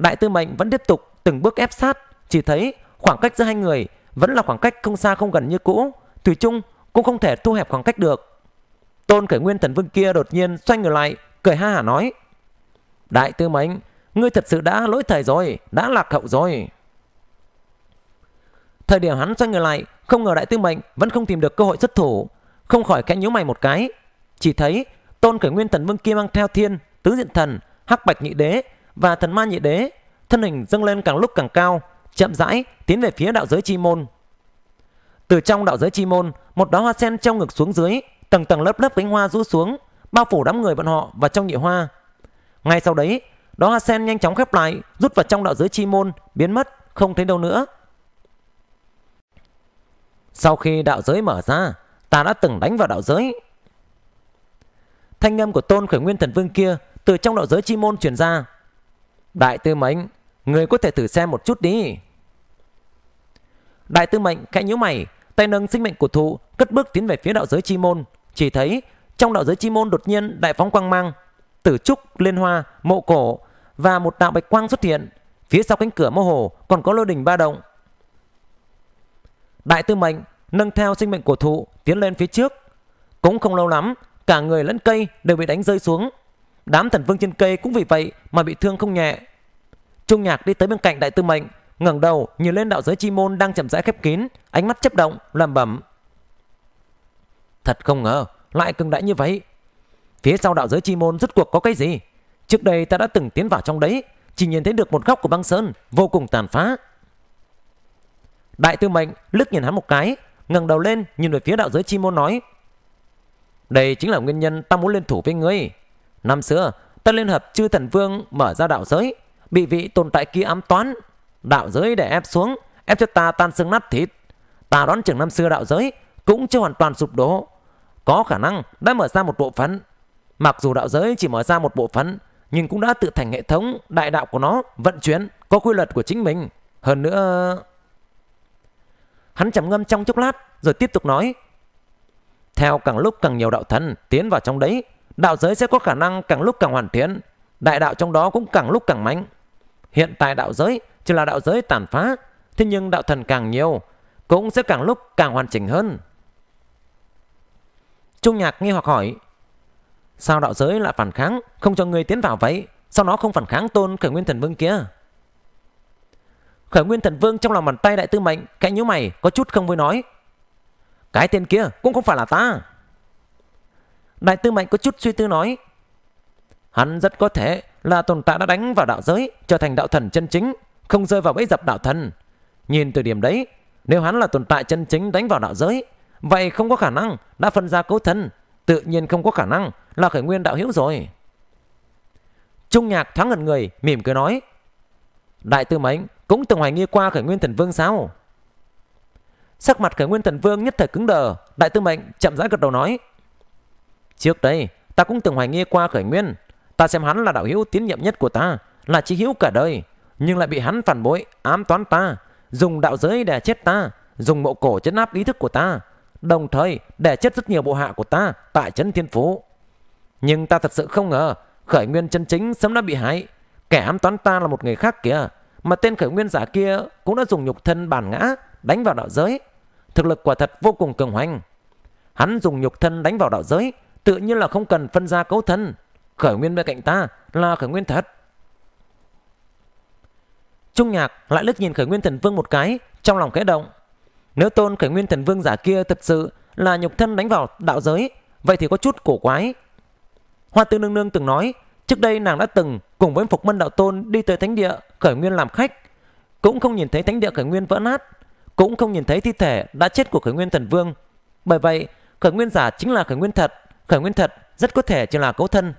Đại tư mệnh vẫn tiếp tục từng bước ép sát, chỉ thấy khoảng cách giữa hai người vẫn là khoảng cách không xa không gần như cũ, Thủy chung cũng không thể thu hẹp khoảng cách được. Tôn Khởi Nguyên thần vương kia đột nhiên xoay người lại, cười ha hả nói: "Đại tư mệnh, ngươi thật sự đã lỗi thời rồi, đã lạc hậu rồi." Thời điểm hắn xoay người lại, không ngờ đại tư mệnh vẫn không tìm được cơ hội xuất thủ, không khỏi khẽ nhíu mày một cái. Chỉ thấy Tôn Khởi Nguyên Thần Vương kia mang theo Thiên, Tứ Diện Thần, Hắc Bạch Nhị Đế và thần ma nhị đế, thân hình dâng lên càng lúc càng cao, chậm rãi tiến về phía đạo giới chi môn. Từ trong đạo giới chi môn, một đóa hoa sen treo ngược xuống dưới, tầng tầng lớp lớp cánh hoa rũ xuống, bao phủ đám người bọn họ và trong nhị hoa. Ngay sau đấy, đóa hoa sen nhanh chóng khép lại, rút vào trong đạo giới chi môn, biến mất, không thấy đâu nữa. Sau khi đạo giới mở ra, ta đã từng đánh vào đạo giới. Thanh âm của tôn khởi nguyên thần vương kia từ trong đạo giới chi môn truyền ra. Đại tư mệnh, người có thể thử xem một chút đi. Đại tư mệnh khẽ nhíu mày, tay nâng sinh mệnh của thụ, cất bước tiến về phía đạo giới chi môn. Chỉ thấy trong đạo giới chi môn đột nhiên đại phóng quang mang, tử trúc, liên hoa, mộ cổ và một đạo bạch quang xuất hiện. Phía sau cánh cửa mơ hồ còn có lôi đình ba động. Đại tư mệnh nâng theo sinh mệnh của thụ tiến lên phía trước. Cũng không lâu lắm, cả người lẫn cây đều bị đánh rơi xuống. Đám thần vương trên cây cũng vì vậy mà bị thương không nhẹ. Trung Nhạc đi tới bên cạnh đại tư mệnh, ngẩng đầu nhìn lên đạo giới chi môn đang chậm rãi khép kín, ánh mắt chấp động, làm bẩm. Thật không ngờ, lại cưng đãi như vậy. Phía sau đạo giới chi môn rốt cuộc có cái gì? Trước đây ta đã từng tiến vào trong đấy, chỉ nhìn thấy được một góc của băng sơn vô cùng tàn phá. Đại tư mệnh lướt nhìn hắn một cái, ngẩng đầu lên nhìn về phía đạo giới chi môn nói. Đây chính là nguyên nhân ta muốn liên thủ với ngươi. Năm xưa, Tân Liên Hợp chư thần vương mở ra đạo giới, bị vị tồn tại kia ám toán. Đạo giới để ép xuống, ép cho ta tan xương nát thịt. Ta đoán chừng năm xưa đạo giới cũng chưa hoàn toàn sụp đổ. Có khả năng đã mở ra một bộ phận. Mặc dù đạo giới chỉ mở ra một bộ phận, nhưng cũng đã tự thành hệ thống đại đạo của nó vận chuyển, có quy luật của chính mình. Hơn nữa... Hắn trầm ngâm trong chốc lát rồi tiếp tục nói. Theo càng lúc càng nhiều đạo thần tiến vào trong đấy, đạo giới sẽ có khả năng càng lúc càng hoàn thiện, đại đạo trong đó cũng càng lúc càng mạnh. Hiện tại đạo giới chỉ là đạo giới tàn phá, thế nhưng đạo thần càng nhiều, cũng sẽ càng lúc càng hoàn chỉnh hơn. Trung Nhạc nghi hoặc hỏi, sao đạo giới lại phản kháng, không cho người tiến vào vậy? Sao nó không phản kháng tôn khởi nguyên thần vương kia? Khởi nguyên thần vương trong lòng bàn tay đại tư mệnh, cạnh nhíu mày, có chút không vui nói. Cái tên kia cũng không phải là ta. Đại tư mệnh có chút suy tư nói Hắn rất có thể là tồn tại đã đánh vào đạo giới Trở thành đạo thần chân chính Không rơi vào bẫy dập đạo thần Nhìn từ điểm đấy Nếu hắn là tồn tại chân chính đánh vào đạo giới Vậy không có khả năng đã phân ra cấu thân Tự nhiên không có khả năng là khởi nguyên đạo hữu rồi Trung nhạc thoáng ngần người mỉm cười nói Đại tư mệnh cũng từng hoài nghi qua khởi nguyên thần vương sao Sắc mặt khởi nguyên thần vương nhất thời cứng đờ Đại tư mệnh chậm rãi gật đầu nói Trước đây, ta cũng từng hoài nghi qua khởi nguyên. Ta xem hắn là đạo hữu tín nhiệm nhất của ta, là chí hữu cả đời. Nhưng lại bị hắn phản bội, ám toán ta, dùng đạo giới để chết ta, dùng mộ cổ chấn áp ý thức của ta. Đồng thời, để chết rất nhiều bộ hạ của ta tại Trấn Thiên Phú. Nhưng ta thật sự không ngờ, khởi nguyên chân chính sớm đã bị hại. Kẻ ám toán ta là một người khác kìa, mà tên khởi nguyên giả kia cũng đã dùng nhục thân bản ngã đánh vào đạo giới. Thực lực quả thật vô cùng cường hoành. Hắn dùng nhục thân đánh vào đạo giới, tự nhiên là không cần phân ra cấu thân. Khởi nguyên bên cạnh ta là khởi nguyên thật. Trung nhạc lại lướt nhìn khởi nguyên thần vương một cái, trong lòng khẽ động. Nếu tôn khởi nguyên thần vương giả kia thật sự là nhục thân đánh vào đạo giới, vậy thì có chút cổ quái. Hoa tư nương nương từng nói, trước đây nàng đã từng cùng với phục mân đạo tôn đi tới thánh địa khởi nguyên làm khách. Cũng không nhìn thấy thánh địa khởi nguyên vỡ nát, cũng không nhìn thấy thi thể đã chết của khởi nguyên thần vương. Bởi vậy, khởi nguyên giả chính là khởi nguyên thật khởi nguyên thật rất có thể chỉ là cấu thân.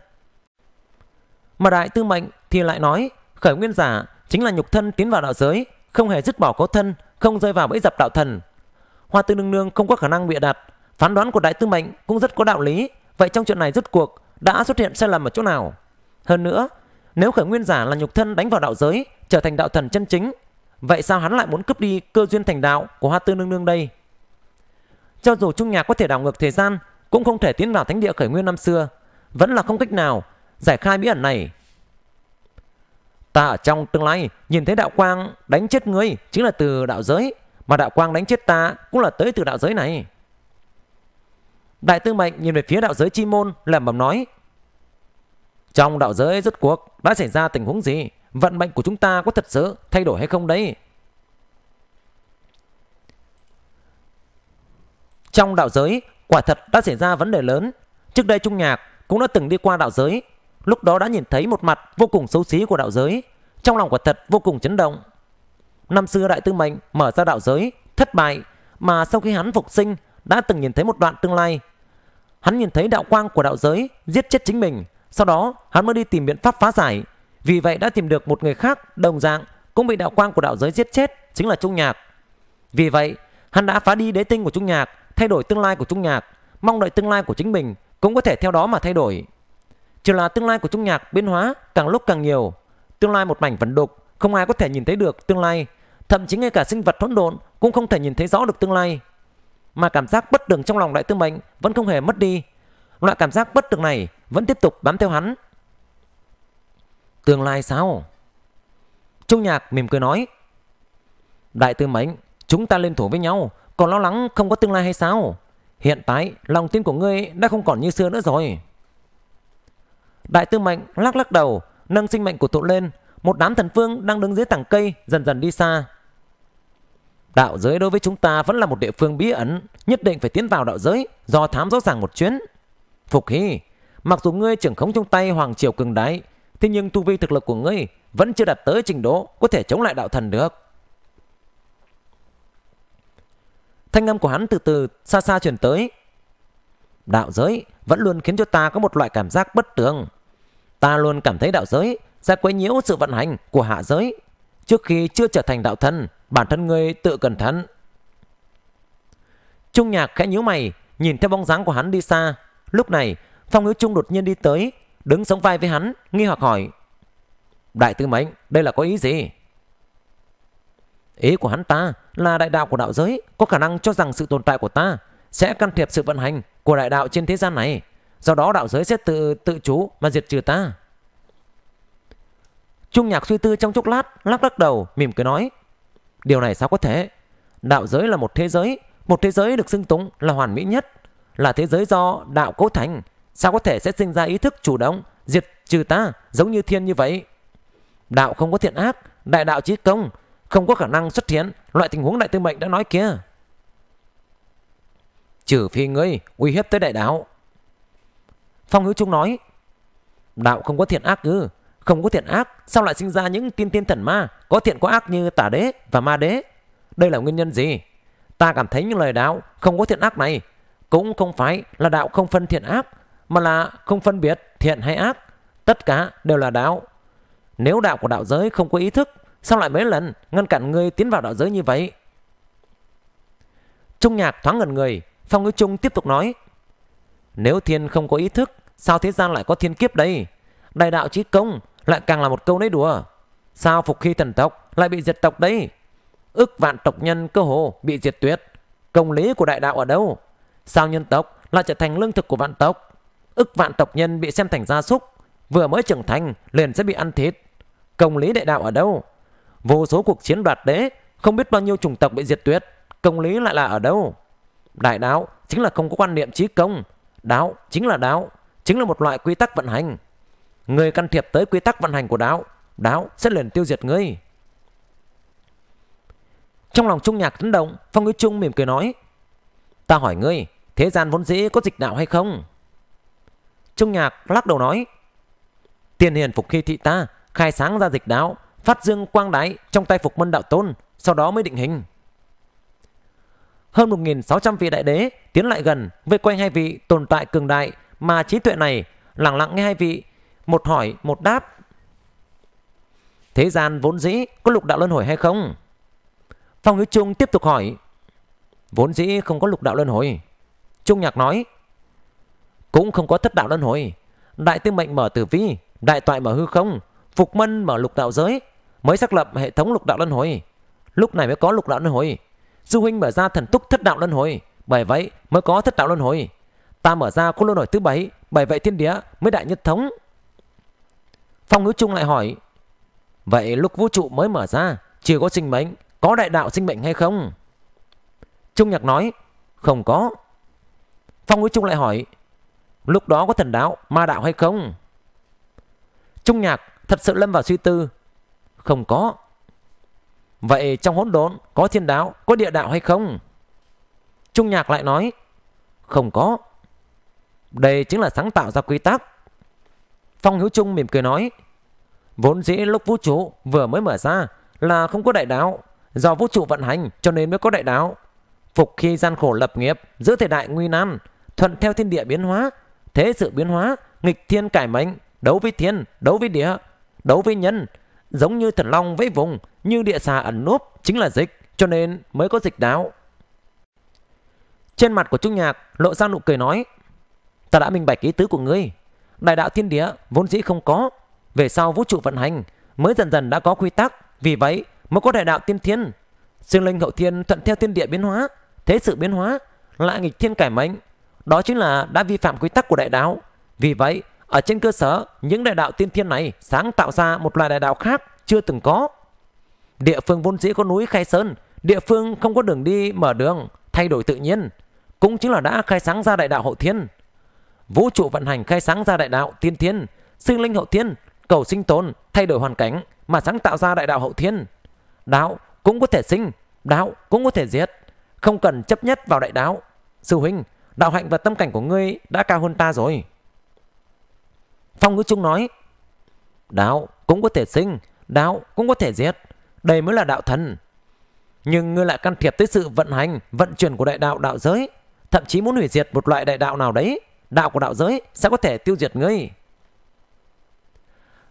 Mà đại tư mệnh thì lại nói khởi nguyên giả chính là nhục thân tiến vào đạo giới, không hề dứt bỏ cấu thân, không rơi vào bẫy dập đạo thần. Hoa tư nương nương không có khả năng bịa đặt, phán đoán của đại tư mệnh cũng rất có đạo lý. Vậy trong chuyện này rốt cuộc đã xuất hiện sai lầm ở chỗ nào? Hơn nữa, nếu khởi nguyên giả là nhục thân đánh vào đạo giới, trở thành đạo thần chân chính, vậy sao hắn lại muốn cướp đi cơ duyên thành đạo của Hoa Tư Nương Nương đây? Cho dù Trung Nhạc có thể đảo ngược thời gian cũng không thể tiến vào thánh địa khởi nguyên năm xưa. Vẫn là không cách nào giải khai bí ẩn này. Ta ở trong tương lai nhìn thấy đạo quang đánh chết ngươi chính là từ đạo giới, mà đạo quang đánh chết ta cũng là tới từ đạo giới này. Đại tư mệnh nhìn về phía đạo giới chi môn lẩm bẩm nói: "Trong đạo giới rốt cuộc đã xảy ra tình huống gì? Vận mệnh của chúng ta có thật sự thay đổi hay không đấy?" Trong đạo giới, Quả thật đã xảy ra vấn đề lớn. Trước đây Trung Nhạc cũng đã từng đi qua đạo giới. Lúc đó đã nhìn thấy một mặt vô cùng xấu xí của đạo giới. Trong lòng quả thật vô cùng chấn động. Năm xưa Đại Tư Mệnh mở ra đạo giới, thất bại. Mà sau khi hắn phục sinh đã từng nhìn thấy một đoạn tương lai. Hắn nhìn thấy đạo quang của đạo giới giết chết chính mình. Sau đó hắn mới đi tìm biện pháp phá giải. Vì vậy đã tìm được một người khác đồng dạng cũng bị đạo quang của đạo giới giết chết chính là Trung Nhạc. Vì vậy Hắn đã phá đi đế tinh của Trung Nhạc, thay đổi tương lai của Trung Nhạc, mong đợi tương lai của chính mình cũng có thể theo đó mà thay đổi. Chỉ là tương lai của Trung Nhạc biến hóa càng lúc càng nhiều, tương lai một mảnh vẩn đục, không ai có thể nhìn thấy được tương lai, thậm chí ngay cả sinh vật hỗn độn cũng không thể nhìn thấy rõ được tương lai. Mà cảm giác bất tường trong lòng đại tư mệnh vẫn không hề mất đi. Loại cảm giác bất tường này vẫn tiếp tục bám theo hắn. Tương lai sao? Trung Nhạc mỉm cười nói. Đại tư mệnh Chúng ta liên thủ với nhau Còn lo lắng không có tương lai hay sao Hiện tại lòng tin của ngươi đã không còn như xưa nữa rồi Đại tư mệnh lắc lắc đầu Nâng sinh mệnh của tụ lên Một đám thần phương đang đứng dưới tảng cây Dần dần đi xa Đạo giới đối với chúng ta vẫn là một địa phương bí ẩn Nhất định phải tiến vào đạo giới Do thám rõ ràng một chuyến Phục Hy Mặc dù ngươi trưởng khống trong tay Hoàng Triều Cường Đái Thế nhưng tu vi thực lực của ngươi Vẫn chưa đạt tới trình độ Có thể chống lại đạo thần được Thanh âm của hắn từ từ xa xa chuyển tới. Đạo giới vẫn luôn khiến cho ta có một loại cảm giác bất tường. Ta luôn cảm thấy đạo giới sẽ quấy nhiễu sự vận hành của hạ giới. Trước khi chưa trở thành đạo thân, bản thân ngươi tự cẩn thận. Trung nhạc khẽ nhíu mày, nhìn theo bóng dáng của hắn đi xa. Lúc này, Phong Hiếu Trung đột nhiên đi tới, đứng sống vai với hắn, nghi hoặc hỏi. Đại tư mệnh, đây là có ý gì? Ý của hắn ta là đại đạo của đạo giới có khả năng cho rằng sự tồn tại của ta sẽ can thiệp sự vận hành của đại đạo trên thế gian này. Do đó đạo giới sẽ tự tự chủ mà diệt trừ ta. Trung nhạc suy tư trong chốc lát, lắc lắc đầu, mỉm cười nói. Điều này sao có thể? Đạo giới là một thế giới, một thế giới được xưng túng là hoàn mỹ nhất, là thế giới do đạo cấu thành. Sao có thể sẽ sinh ra ý thức chủ động, diệt trừ ta giống như thiên như vậy? Đạo không có thiện ác, đại đạo chí công, không có khả năng xuất hiện loại tình huống đại tư mệnh đã nói kia. Trừ phi ngươi uy hiếp tới đại đạo. Phong hữu trung nói, đạo không có thiện ác ư, không có thiện ác, sao lại sinh ra những tiên tiên thần ma, có thiện có ác như tả đế và ma đế? Đây là nguyên nhân gì? Ta cảm thấy những lời đạo không có thiện ác này cũng không phải là đạo không phân thiện ác, mà là không phân biệt thiện hay ác, tất cả đều là đạo. Nếu đạo của đạo giới không có ý thức Sao lại mấy lần ngăn cản ngươi tiến vào đạo giới như vậy? Trung nhạc thoáng ngần người, Phong Ngữ Trung tiếp tục nói. Nếu thiên không có ý thức, sao thế gian lại có thiên kiếp đây? Đại đạo trí công lại càng là một câu nói đùa. Sao phục khi thần tộc lại bị diệt tộc đấy? ức vạn tộc nhân cơ hồ bị diệt tuyệt. Công lý của đại đạo ở đâu? Sao nhân tộc lại trở thành lương thực của vạn tộc? ức vạn tộc nhân bị xem thành gia súc, vừa mới trưởng thành liền sẽ bị ăn thịt. Công lý đại đạo ở đâu? Vô số cuộc chiến đoạt đế, không biết bao nhiêu chủng tộc bị diệt tuyệt, công lý lại là ở đâu? Đại đạo chính là không có quan niệm trí công, đạo chính là đạo, chính là một loại quy tắc vận hành. Người can thiệp tới quy tắc vận hành của đạo, đạo sẽ liền tiêu diệt ngươi. Trong lòng Trung Nhạc chấn động, Phong Ngữ Trung mỉm cười nói: "Ta hỏi ngươi, thế gian vốn dĩ có dịch đạo hay không?" Trung Nhạc lắc đầu nói: "Tiền hiền phục khi thị ta, khai sáng ra dịch đạo, phát dương quang đái trong tay Phục Môn Đạo Tôn, sau đó mới định hình. Hơn 1.600 vị đại đế tiến lại gần vây quanh hai vị tồn tại cường đại mà trí tuệ này lặng lặng nghe hai vị, một hỏi một đáp. Thế gian vốn dĩ có lục đạo luân hồi hay không? Phong Hiếu Trung tiếp tục hỏi. Vốn dĩ không có lục đạo luân hồi. Trung Nhạc nói. Cũng không có thất đạo luân hồi. Đại tư mệnh mở tử vi, đại toại mở hư không, phục mân mở lục đạo giới, mới xác lập hệ thống lục đạo luân hồi lúc này mới có lục đạo luân hồi sư huynh mở ra thần túc thất đạo luân hồi bởi vậy mới có thất đạo luân hồi ta mở ra khôn luân hồi thứ bảy bởi vậy thiên địa mới đại nhất thống phong hữu trung lại hỏi vậy lúc vũ trụ mới mở ra chưa có sinh mệnh có đại đạo sinh mệnh hay không trung nhạc nói không có phong hữu trung lại hỏi lúc đó có thần đạo ma đạo hay không trung nhạc thật sự lâm vào suy tư không có. Vậy trong hỗn độn có thiên đạo, có địa đạo hay không? Trung nhạc lại nói, không có. Đây chính là sáng tạo ra quy tắc. Phong Hiếu Trung mỉm cười nói, vốn dĩ lúc vũ trụ vừa mới mở ra là không có đại đạo, do vũ trụ vận hành cho nên mới có đại đạo. Phục khi gian khổ lập nghiệp, giữa thời đại nguy nan, thuận theo thiên địa biến hóa, thế sự biến hóa, nghịch thiên cải mệnh, đấu với thiên, đấu với địa, đấu với nhân, Giống như thần long vẫy vùng, như địa xà ẩn núp chính là dịch, cho nên mới có dịch đáo. Trên mặt của Trúc Nhạc lộ ra nụ cười nói, ta đã minh bạch ý tứ của ngươi. Đại đạo thiên địa vốn dĩ không có, về sau vũ trụ vận hành mới dần dần đã có quy tắc, vì vậy mới có đại đạo tiên thiên. Sinh linh hậu thiên thuận theo thiên địa biến hóa, thế sự biến hóa, lại nghịch thiên cải mệnh. Đó chính là đã vi phạm quy tắc của đại đạo. Vì vậy, ở trên cơ sở, những đại đạo tiên thiên này sáng tạo ra một loại đại đạo khác chưa từng có. Địa phương vốn dĩ có núi khai sơn, địa phương không có đường đi mở đường, thay đổi tự nhiên, cũng chính là đã khai sáng ra đại đạo hậu thiên. Vũ trụ vận hành khai sáng ra đại đạo tiên thiên, sinh linh hậu thiên, cầu sinh tồn, thay đổi hoàn cảnh mà sáng tạo ra đại đạo hậu thiên. Đạo cũng có thể sinh, đạo cũng có thể diệt, không cần chấp nhất vào đại đạo. Sư huynh, đạo hạnh và tâm cảnh của ngươi đã cao hơn ta rồi. Phong ngữ chung nói Đạo cũng có thể sinh Đạo cũng có thể diệt Đây mới là đạo thần Nhưng ngươi lại can thiệp tới sự vận hành Vận chuyển của đại đạo đạo giới Thậm chí muốn hủy diệt một loại đại đạo nào đấy Đạo của đạo giới sẽ có thể tiêu diệt ngươi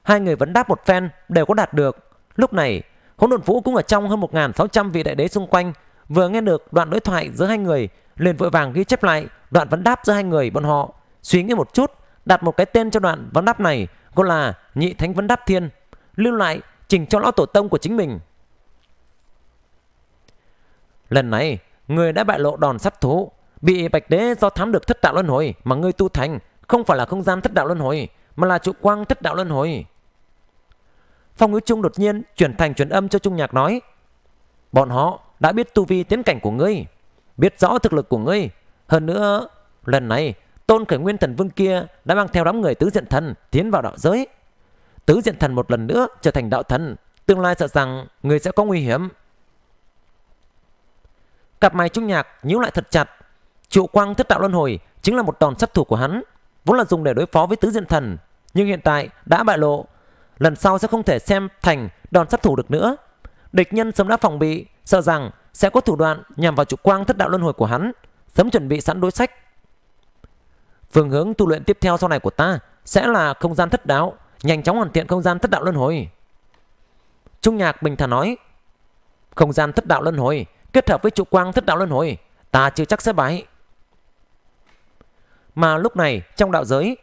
Hai người vẫn đáp một phen đều có đạt được Lúc này hỗn độn vũ cũng ở trong hơn 1.600 vị đại đế xung quanh Vừa nghe được đoạn đối thoại giữa hai người liền vội vàng ghi chép lại đoạn vấn đáp giữa hai người bọn họ Suy nghĩ một chút đặt một cái tên cho đoạn vấn đáp này gọi là nhị thánh vấn đáp thiên lưu lại chỉnh cho lão tổ tông của chính mình lần này người đã bại lộ đòn sát thủ bị bạch đế do thám được thất đạo luân hồi mà ngươi tu thành không phải là không gian thất đạo luân hồi mà là trụ quang thất đạo luân hồi phong ngữ trung đột nhiên chuyển thành truyền âm cho trung nhạc nói bọn họ đã biết tu vi tiến cảnh của ngươi biết rõ thực lực của ngươi hơn nữa lần này Tôn Khởi Nguyên Thần Vương kia đã mang theo đám người tứ diện thần tiến vào đạo giới. Tứ diện thần một lần nữa trở thành đạo thần, tương lai sợ rằng người sẽ có nguy hiểm. Cặp mày trung nhạc nhíu lại thật chặt, Triệu Quang Thất Đạo Luân Hồi chính là một đòn sát thủ của hắn, vốn là dùng để đối phó với tứ diện thần, nhưng hiện tại đã bại lộ, lần sau sẽ không thể xem thành đòn sát thủ được nữa. Địch nhân sớm đã phòng bị, sợ rằng sẽ có thủ đoạn nhằm vào Triệu Quang Thất Đạo Luân Hồi của hắn, sớm chuẩn bị sẵn đối sách Phương hướng tu luyện tiếp theo sau này của ta sẽ là không gian thất đạo, nhanh chóng hoàn thiện không gian thất đạo luân hồi. Trung Nhạc bình thản nói, không gian thất đạo luân hồi kết hợp với trụ quang thất đạo luân hồi, ta chưa chắc sẽ bái. Mà lúc này trong đạo giới,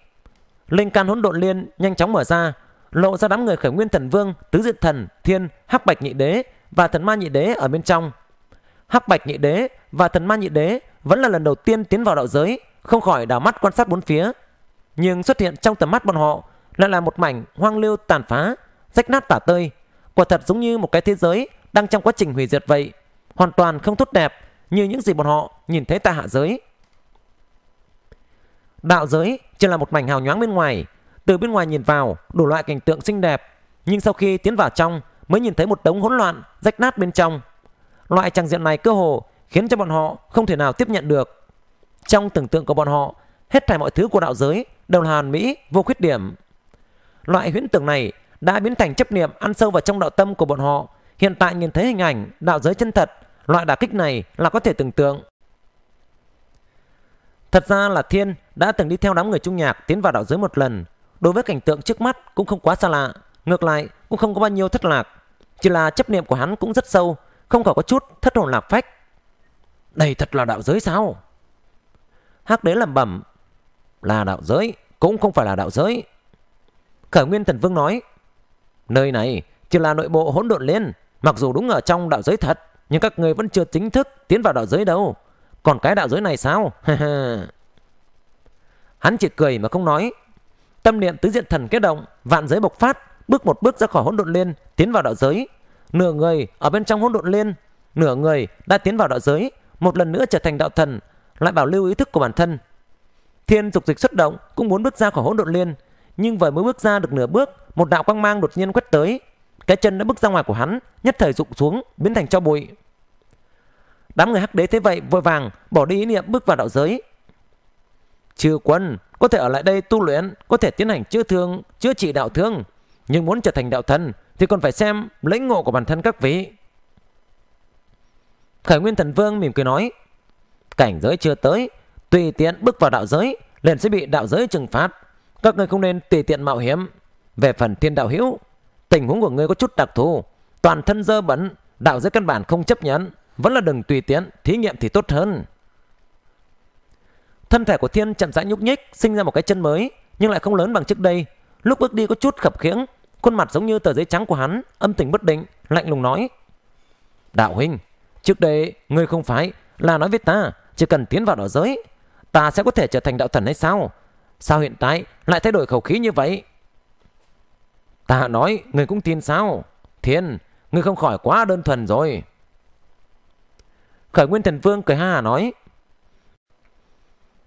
linh can hỗn độn liên nhanh chóng mở ra, lộ ra đám người khởi nguyên thần vương, tứ diện thần, thiên, hắc bạch nhị đế và thần ma nhị đế ở bên trong. Hắc bạch nhị đế và thần ma nhị đế vẫn là lần đầu tiên tiến vào đạo giới, không khỏi đảo mắt quan sát bốn phía. Nhưng xuất hiện trong tầm mắt bọn họ lại là một mảnh hoang lưu tàn phá, rách nát tả tơi. Quả thật giống như một cái thế giới đang trong quá trình hủy diệt vậy. Hoàn toàn không tốt đẹp như những gì bọn họ nhìn thấy tại hạ giới. Đạo giới chỉ là một mảnh hào nhoáng bên ngoài. Từ bên ngoài nhìn vào đủ loại cảnh tượng xinh đẹp. Nhưng sau khi tiến vào trong mới nhìn thấy một đống hỗn loạn, rách nát bên trong. Loại trang diện này cơ hồ khiến cho bọn họ không thể nào tiếp nhận được. Trong tưởng tượng của bọn họ, hết thảy mọi thứ của đạo giới đều là hàn mỹ, vô khuyết điểm. Loại huyễn tưởng này đã biến thành chấp niệm ăn sâu vào trong đạo tâm của bọn họ. Hiện tại nhìn thấy hình ảnh đạo giới chân thật, loại đả kích này là có thể tưởng tượng. Thật ra là Thiên đã từng đi theo đám người trung nhạc tiến vào đạo giới một lần. Đối với cảnh tượng trước mắt cũng không quá xa lạ, ngược lại cũng không có bao nhiêu thất lạc. Chỉ là chấp niệm của hắn cũng rất sâu, không khỏi có chút thất hồn lạc phách. Đây thật là đạo giới sao? Hắc đế lẩm bẩm Là đạo giới Cũng không phải là đạo giới Khởi nguyên thần vương nói Nơi này chỉ là nội bộ hỗn độn liên Mặc dù đúng ở trong đạo giới thật Nhưng các người vẫn chưa chính thức tiến vào đạo giới đâu Còn cái đạo giới này sao Hắn chỉ cười mà không nói Tâm niệm tứ diện thần kết động Vạn giới bộc phát Bước một bước ra khỏi hỗn độn liên Tiến vào đạo giới Nửa người ở bên trong hỗn độn liên Nửa người đã tiến vào đạo giới Một lần nữa trở thành đạo thần lại bảo lưu ý thức của bản thân. Thiên dục dịch xuất động cũng muốn bước ra khỏi hỗn độn liên, nhưng vừa mới bước ra được nửa bước, một đạo quang mang đột nhiên quét tới, cái chân đã bước ra ngoài của hắn, nhất thời rụng xuống biến thành cho bụi. Đám người hắc đế thế vậy vội vàng bỏ đi ý niệm bước vào đạo giới. Chư quân có thể ở lại đây tu luyện, có thể tiến hành chữa thương, chữa trị đạo thương, nhưng muốn trở thành đạo thần thì còn phải xem lãnh ngộ của bản thân các vị. Khởi Nguyên Thần Vương mỉm cười nói: cảnh giới chưa tới, tùy tiện bước vào đạo giới, liền sẽ bị đạo giới trừng phạt. Các người không nên tùy tiện mạo hiểm. Về phần thiên đạo hữu, tình huống của ngươi có chút đặc thù, toàn thân dơ bẩn, đạo giới căn bản không chấp nhận, vẫn là đừng tùy tiện, thí nghiệm thì tốt hơn. Thân thể của thiên chậm rãi nhúc nhích, sinh ra một cái chân mới, nhưng lại không lớn bằng trước đây. Lúc bước đi có chút khập khiễng, khuôn mặt giống như tờ giấy trắng của hắn, âm tình bất định, lạnh lùng nói: "Đạo huynh, trước đây ngươi không phải là nói với ta chỉ cần tiến vào đỏ giới Ta sẽ có thể trở thành đạo thần hay sao Sao hiện tại lại thay đổi khẩu khí như vậy Ta nói Người cũng tin sao Thiên Người không khỏi quá đơn thuần rồi Khởi nguyên thần vương cười ha hà nói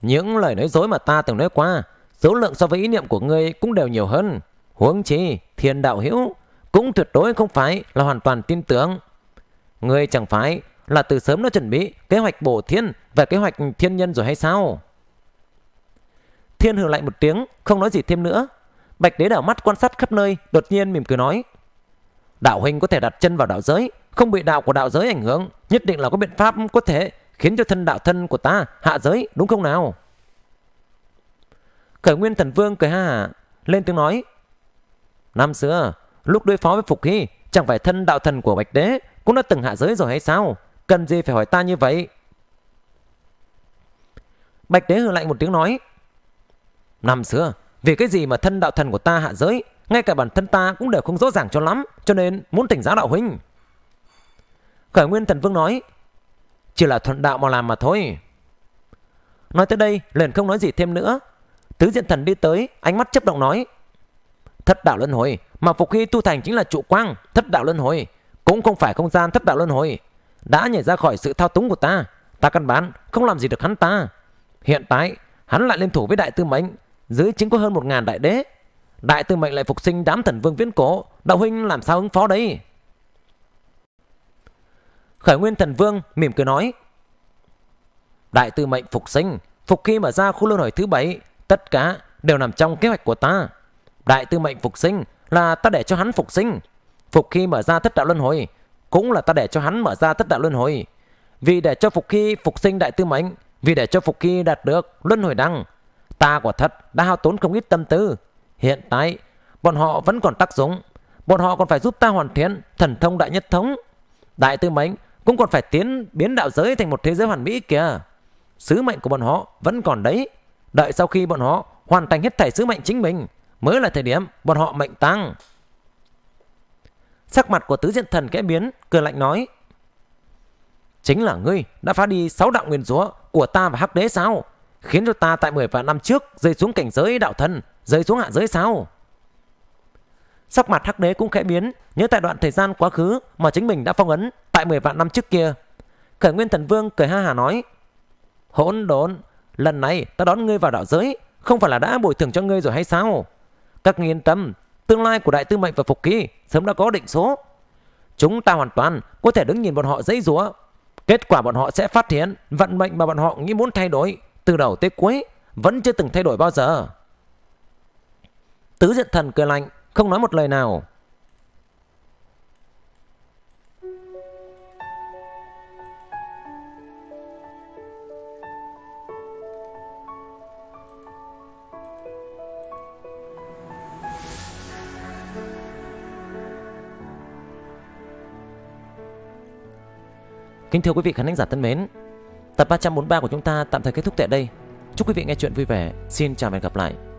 Những lời nói dối mà ta từng nói qua Số lượng so với ý niệm của ngươi cũng đều nhiều hơn Huống chi thiên đạo hữu Cũng tuyệt đối không phải là hoàn toàn tin tưởng Ngươi chẳng phải là từ sớm nó chuẩn bị kế hoạch bổ thiên và kế hoạch thiên nhân rồi hay sao? Thiên hừ lại một tiếng, không nói gì thêm nữa. Bạch đế đảo mắt quan sát khắp nơi, đột nhiên mỉm cười nói. Đạo huynh có thể đặt chân vào đạo giới, không bị đạo của đạo giới ảnh hưởng, nhất định là có biện pháp có thể khiến cho thân đạo thân của ta hạ giới, đúng không nào? Khởi nguyên thần vương cười ha hả, lên tiếng nói. Năm xưa, lúc đối phó với Phục Hy, chẳng phải thân đạo thần của Bạch Đế cũng đã từng hạ giới rồi hay sao? Cần gì phải hỏi ta như vậy? Bạch đế hừ lạnh một tiếng nói. Năm xưa, vì cái gì mà thân đạo thần của ta hạ giới, ngay cả bản thân ta cũng đều không rõ ràng cho lắm, cho nên muốn tỉnh giáo đạo huynh. Khởi nguyên thần vương nói, chỉ là thuận đạo mà làm mà thôi. Nói tới đây, liền không nói gì thêm nữa. Tứ diện thần đi tới, ánh mắt chấp động nói, thất đạo luân hồi, mà phục khi tu thành chính là trụ quang, thất đạo luân hồi, cũng không phải không gian thất đạo luân hồi, đã nhảy ra khỏi sự thao túng của ta. Ta căn bản không làm gì được hắn ta. Hiện tại, hắn lại liên thủ với đại tư mệnh, dưới chính có hơn một ngàn đại đế. Đại tư mệnh lại phục sinh đám thần vương viễn cổ, đạo huynh làm sao ứng phó đây? Khởi nguyên thần vương mỉm cười nói. Đại tư mệnh phục sinh, phục khi mở ra khu luân hồi thứ bảy, tất cả đều nằm trong kế hoạch của ta. Đại tư mệnh phục sinh là ta để cho hắn phục sinh. Phục khi mở ra thất đạo luân hồi, cũng là ta để cho hắn mở ra thất đạo luân hồi. Vì để cho Phục Hy phục sinh đại tư mệnh, vì để cho Phục Hy đạt được luân hồi đăng, ta quả thật đã hao tốn không ít tâm tư. Hiện tại, bọn họ vẫn còn tác dụng, bọn họ còn phải giúp ta hoàn thiện thần thông đại nhất thống. Đại tư mệnh cũng còn phải tiến biến đạo giới thành một thế giới hoàn mỹ kìa. Sứ mệnh của bọn họ vẫn còn đấy. Đợi sau khi bọn họ hoàn thành hết thảy sứ mệnh chính mình, mới là thời điểm bọn họ mệnh tăng. Sắc mặt của tứ diện thần kẽ biến, cười lạnh nói. Chính là ngươi đã phá đi sáu đạo nguyên rúa của ta và hắc đế sao? Khiến cho ta tại 10 vạn năm trước rơi xuống cảnh giới đạo thần, rơi xuống hạ giới sao? Sắc mặt hắc đế cũng khẽ biến, nhớ tại đoạn thời gian quá khứ mà chính mình đã phong ấn tại 10 vạn năm trước kia. Khởi nguyên thần vương cười ha hà nói. Hỗn đốn, lần này ta đón ngươi vào đạo giới, không phải là đã bồi thường cho ngươi rồi hay sao? Các ngươi yên tâm, Tương lai của Đại Tư Mệnh và Phục Ký sớm đã có định số. Chúng ta hoàn toàn có thể đứng nhìn bọn họ dãy rúa. Kết quả bọn họ sẽ phát hiện vận mệnh mà bọn họ nghĩ muốn thay đổi từ đầu tới cuối vẫn chưa từng thay đổi bao giờ. Tứ diện thần cười lạnh, không nói một lời nào. Kính thưa quý vị khán thính giả thân mến, tập 343 của chúng ta tạm thời kết thúc tại đây. Chúc quý vị nghe chuyện vui vẻ. Xin chào và hẹn gặp lại.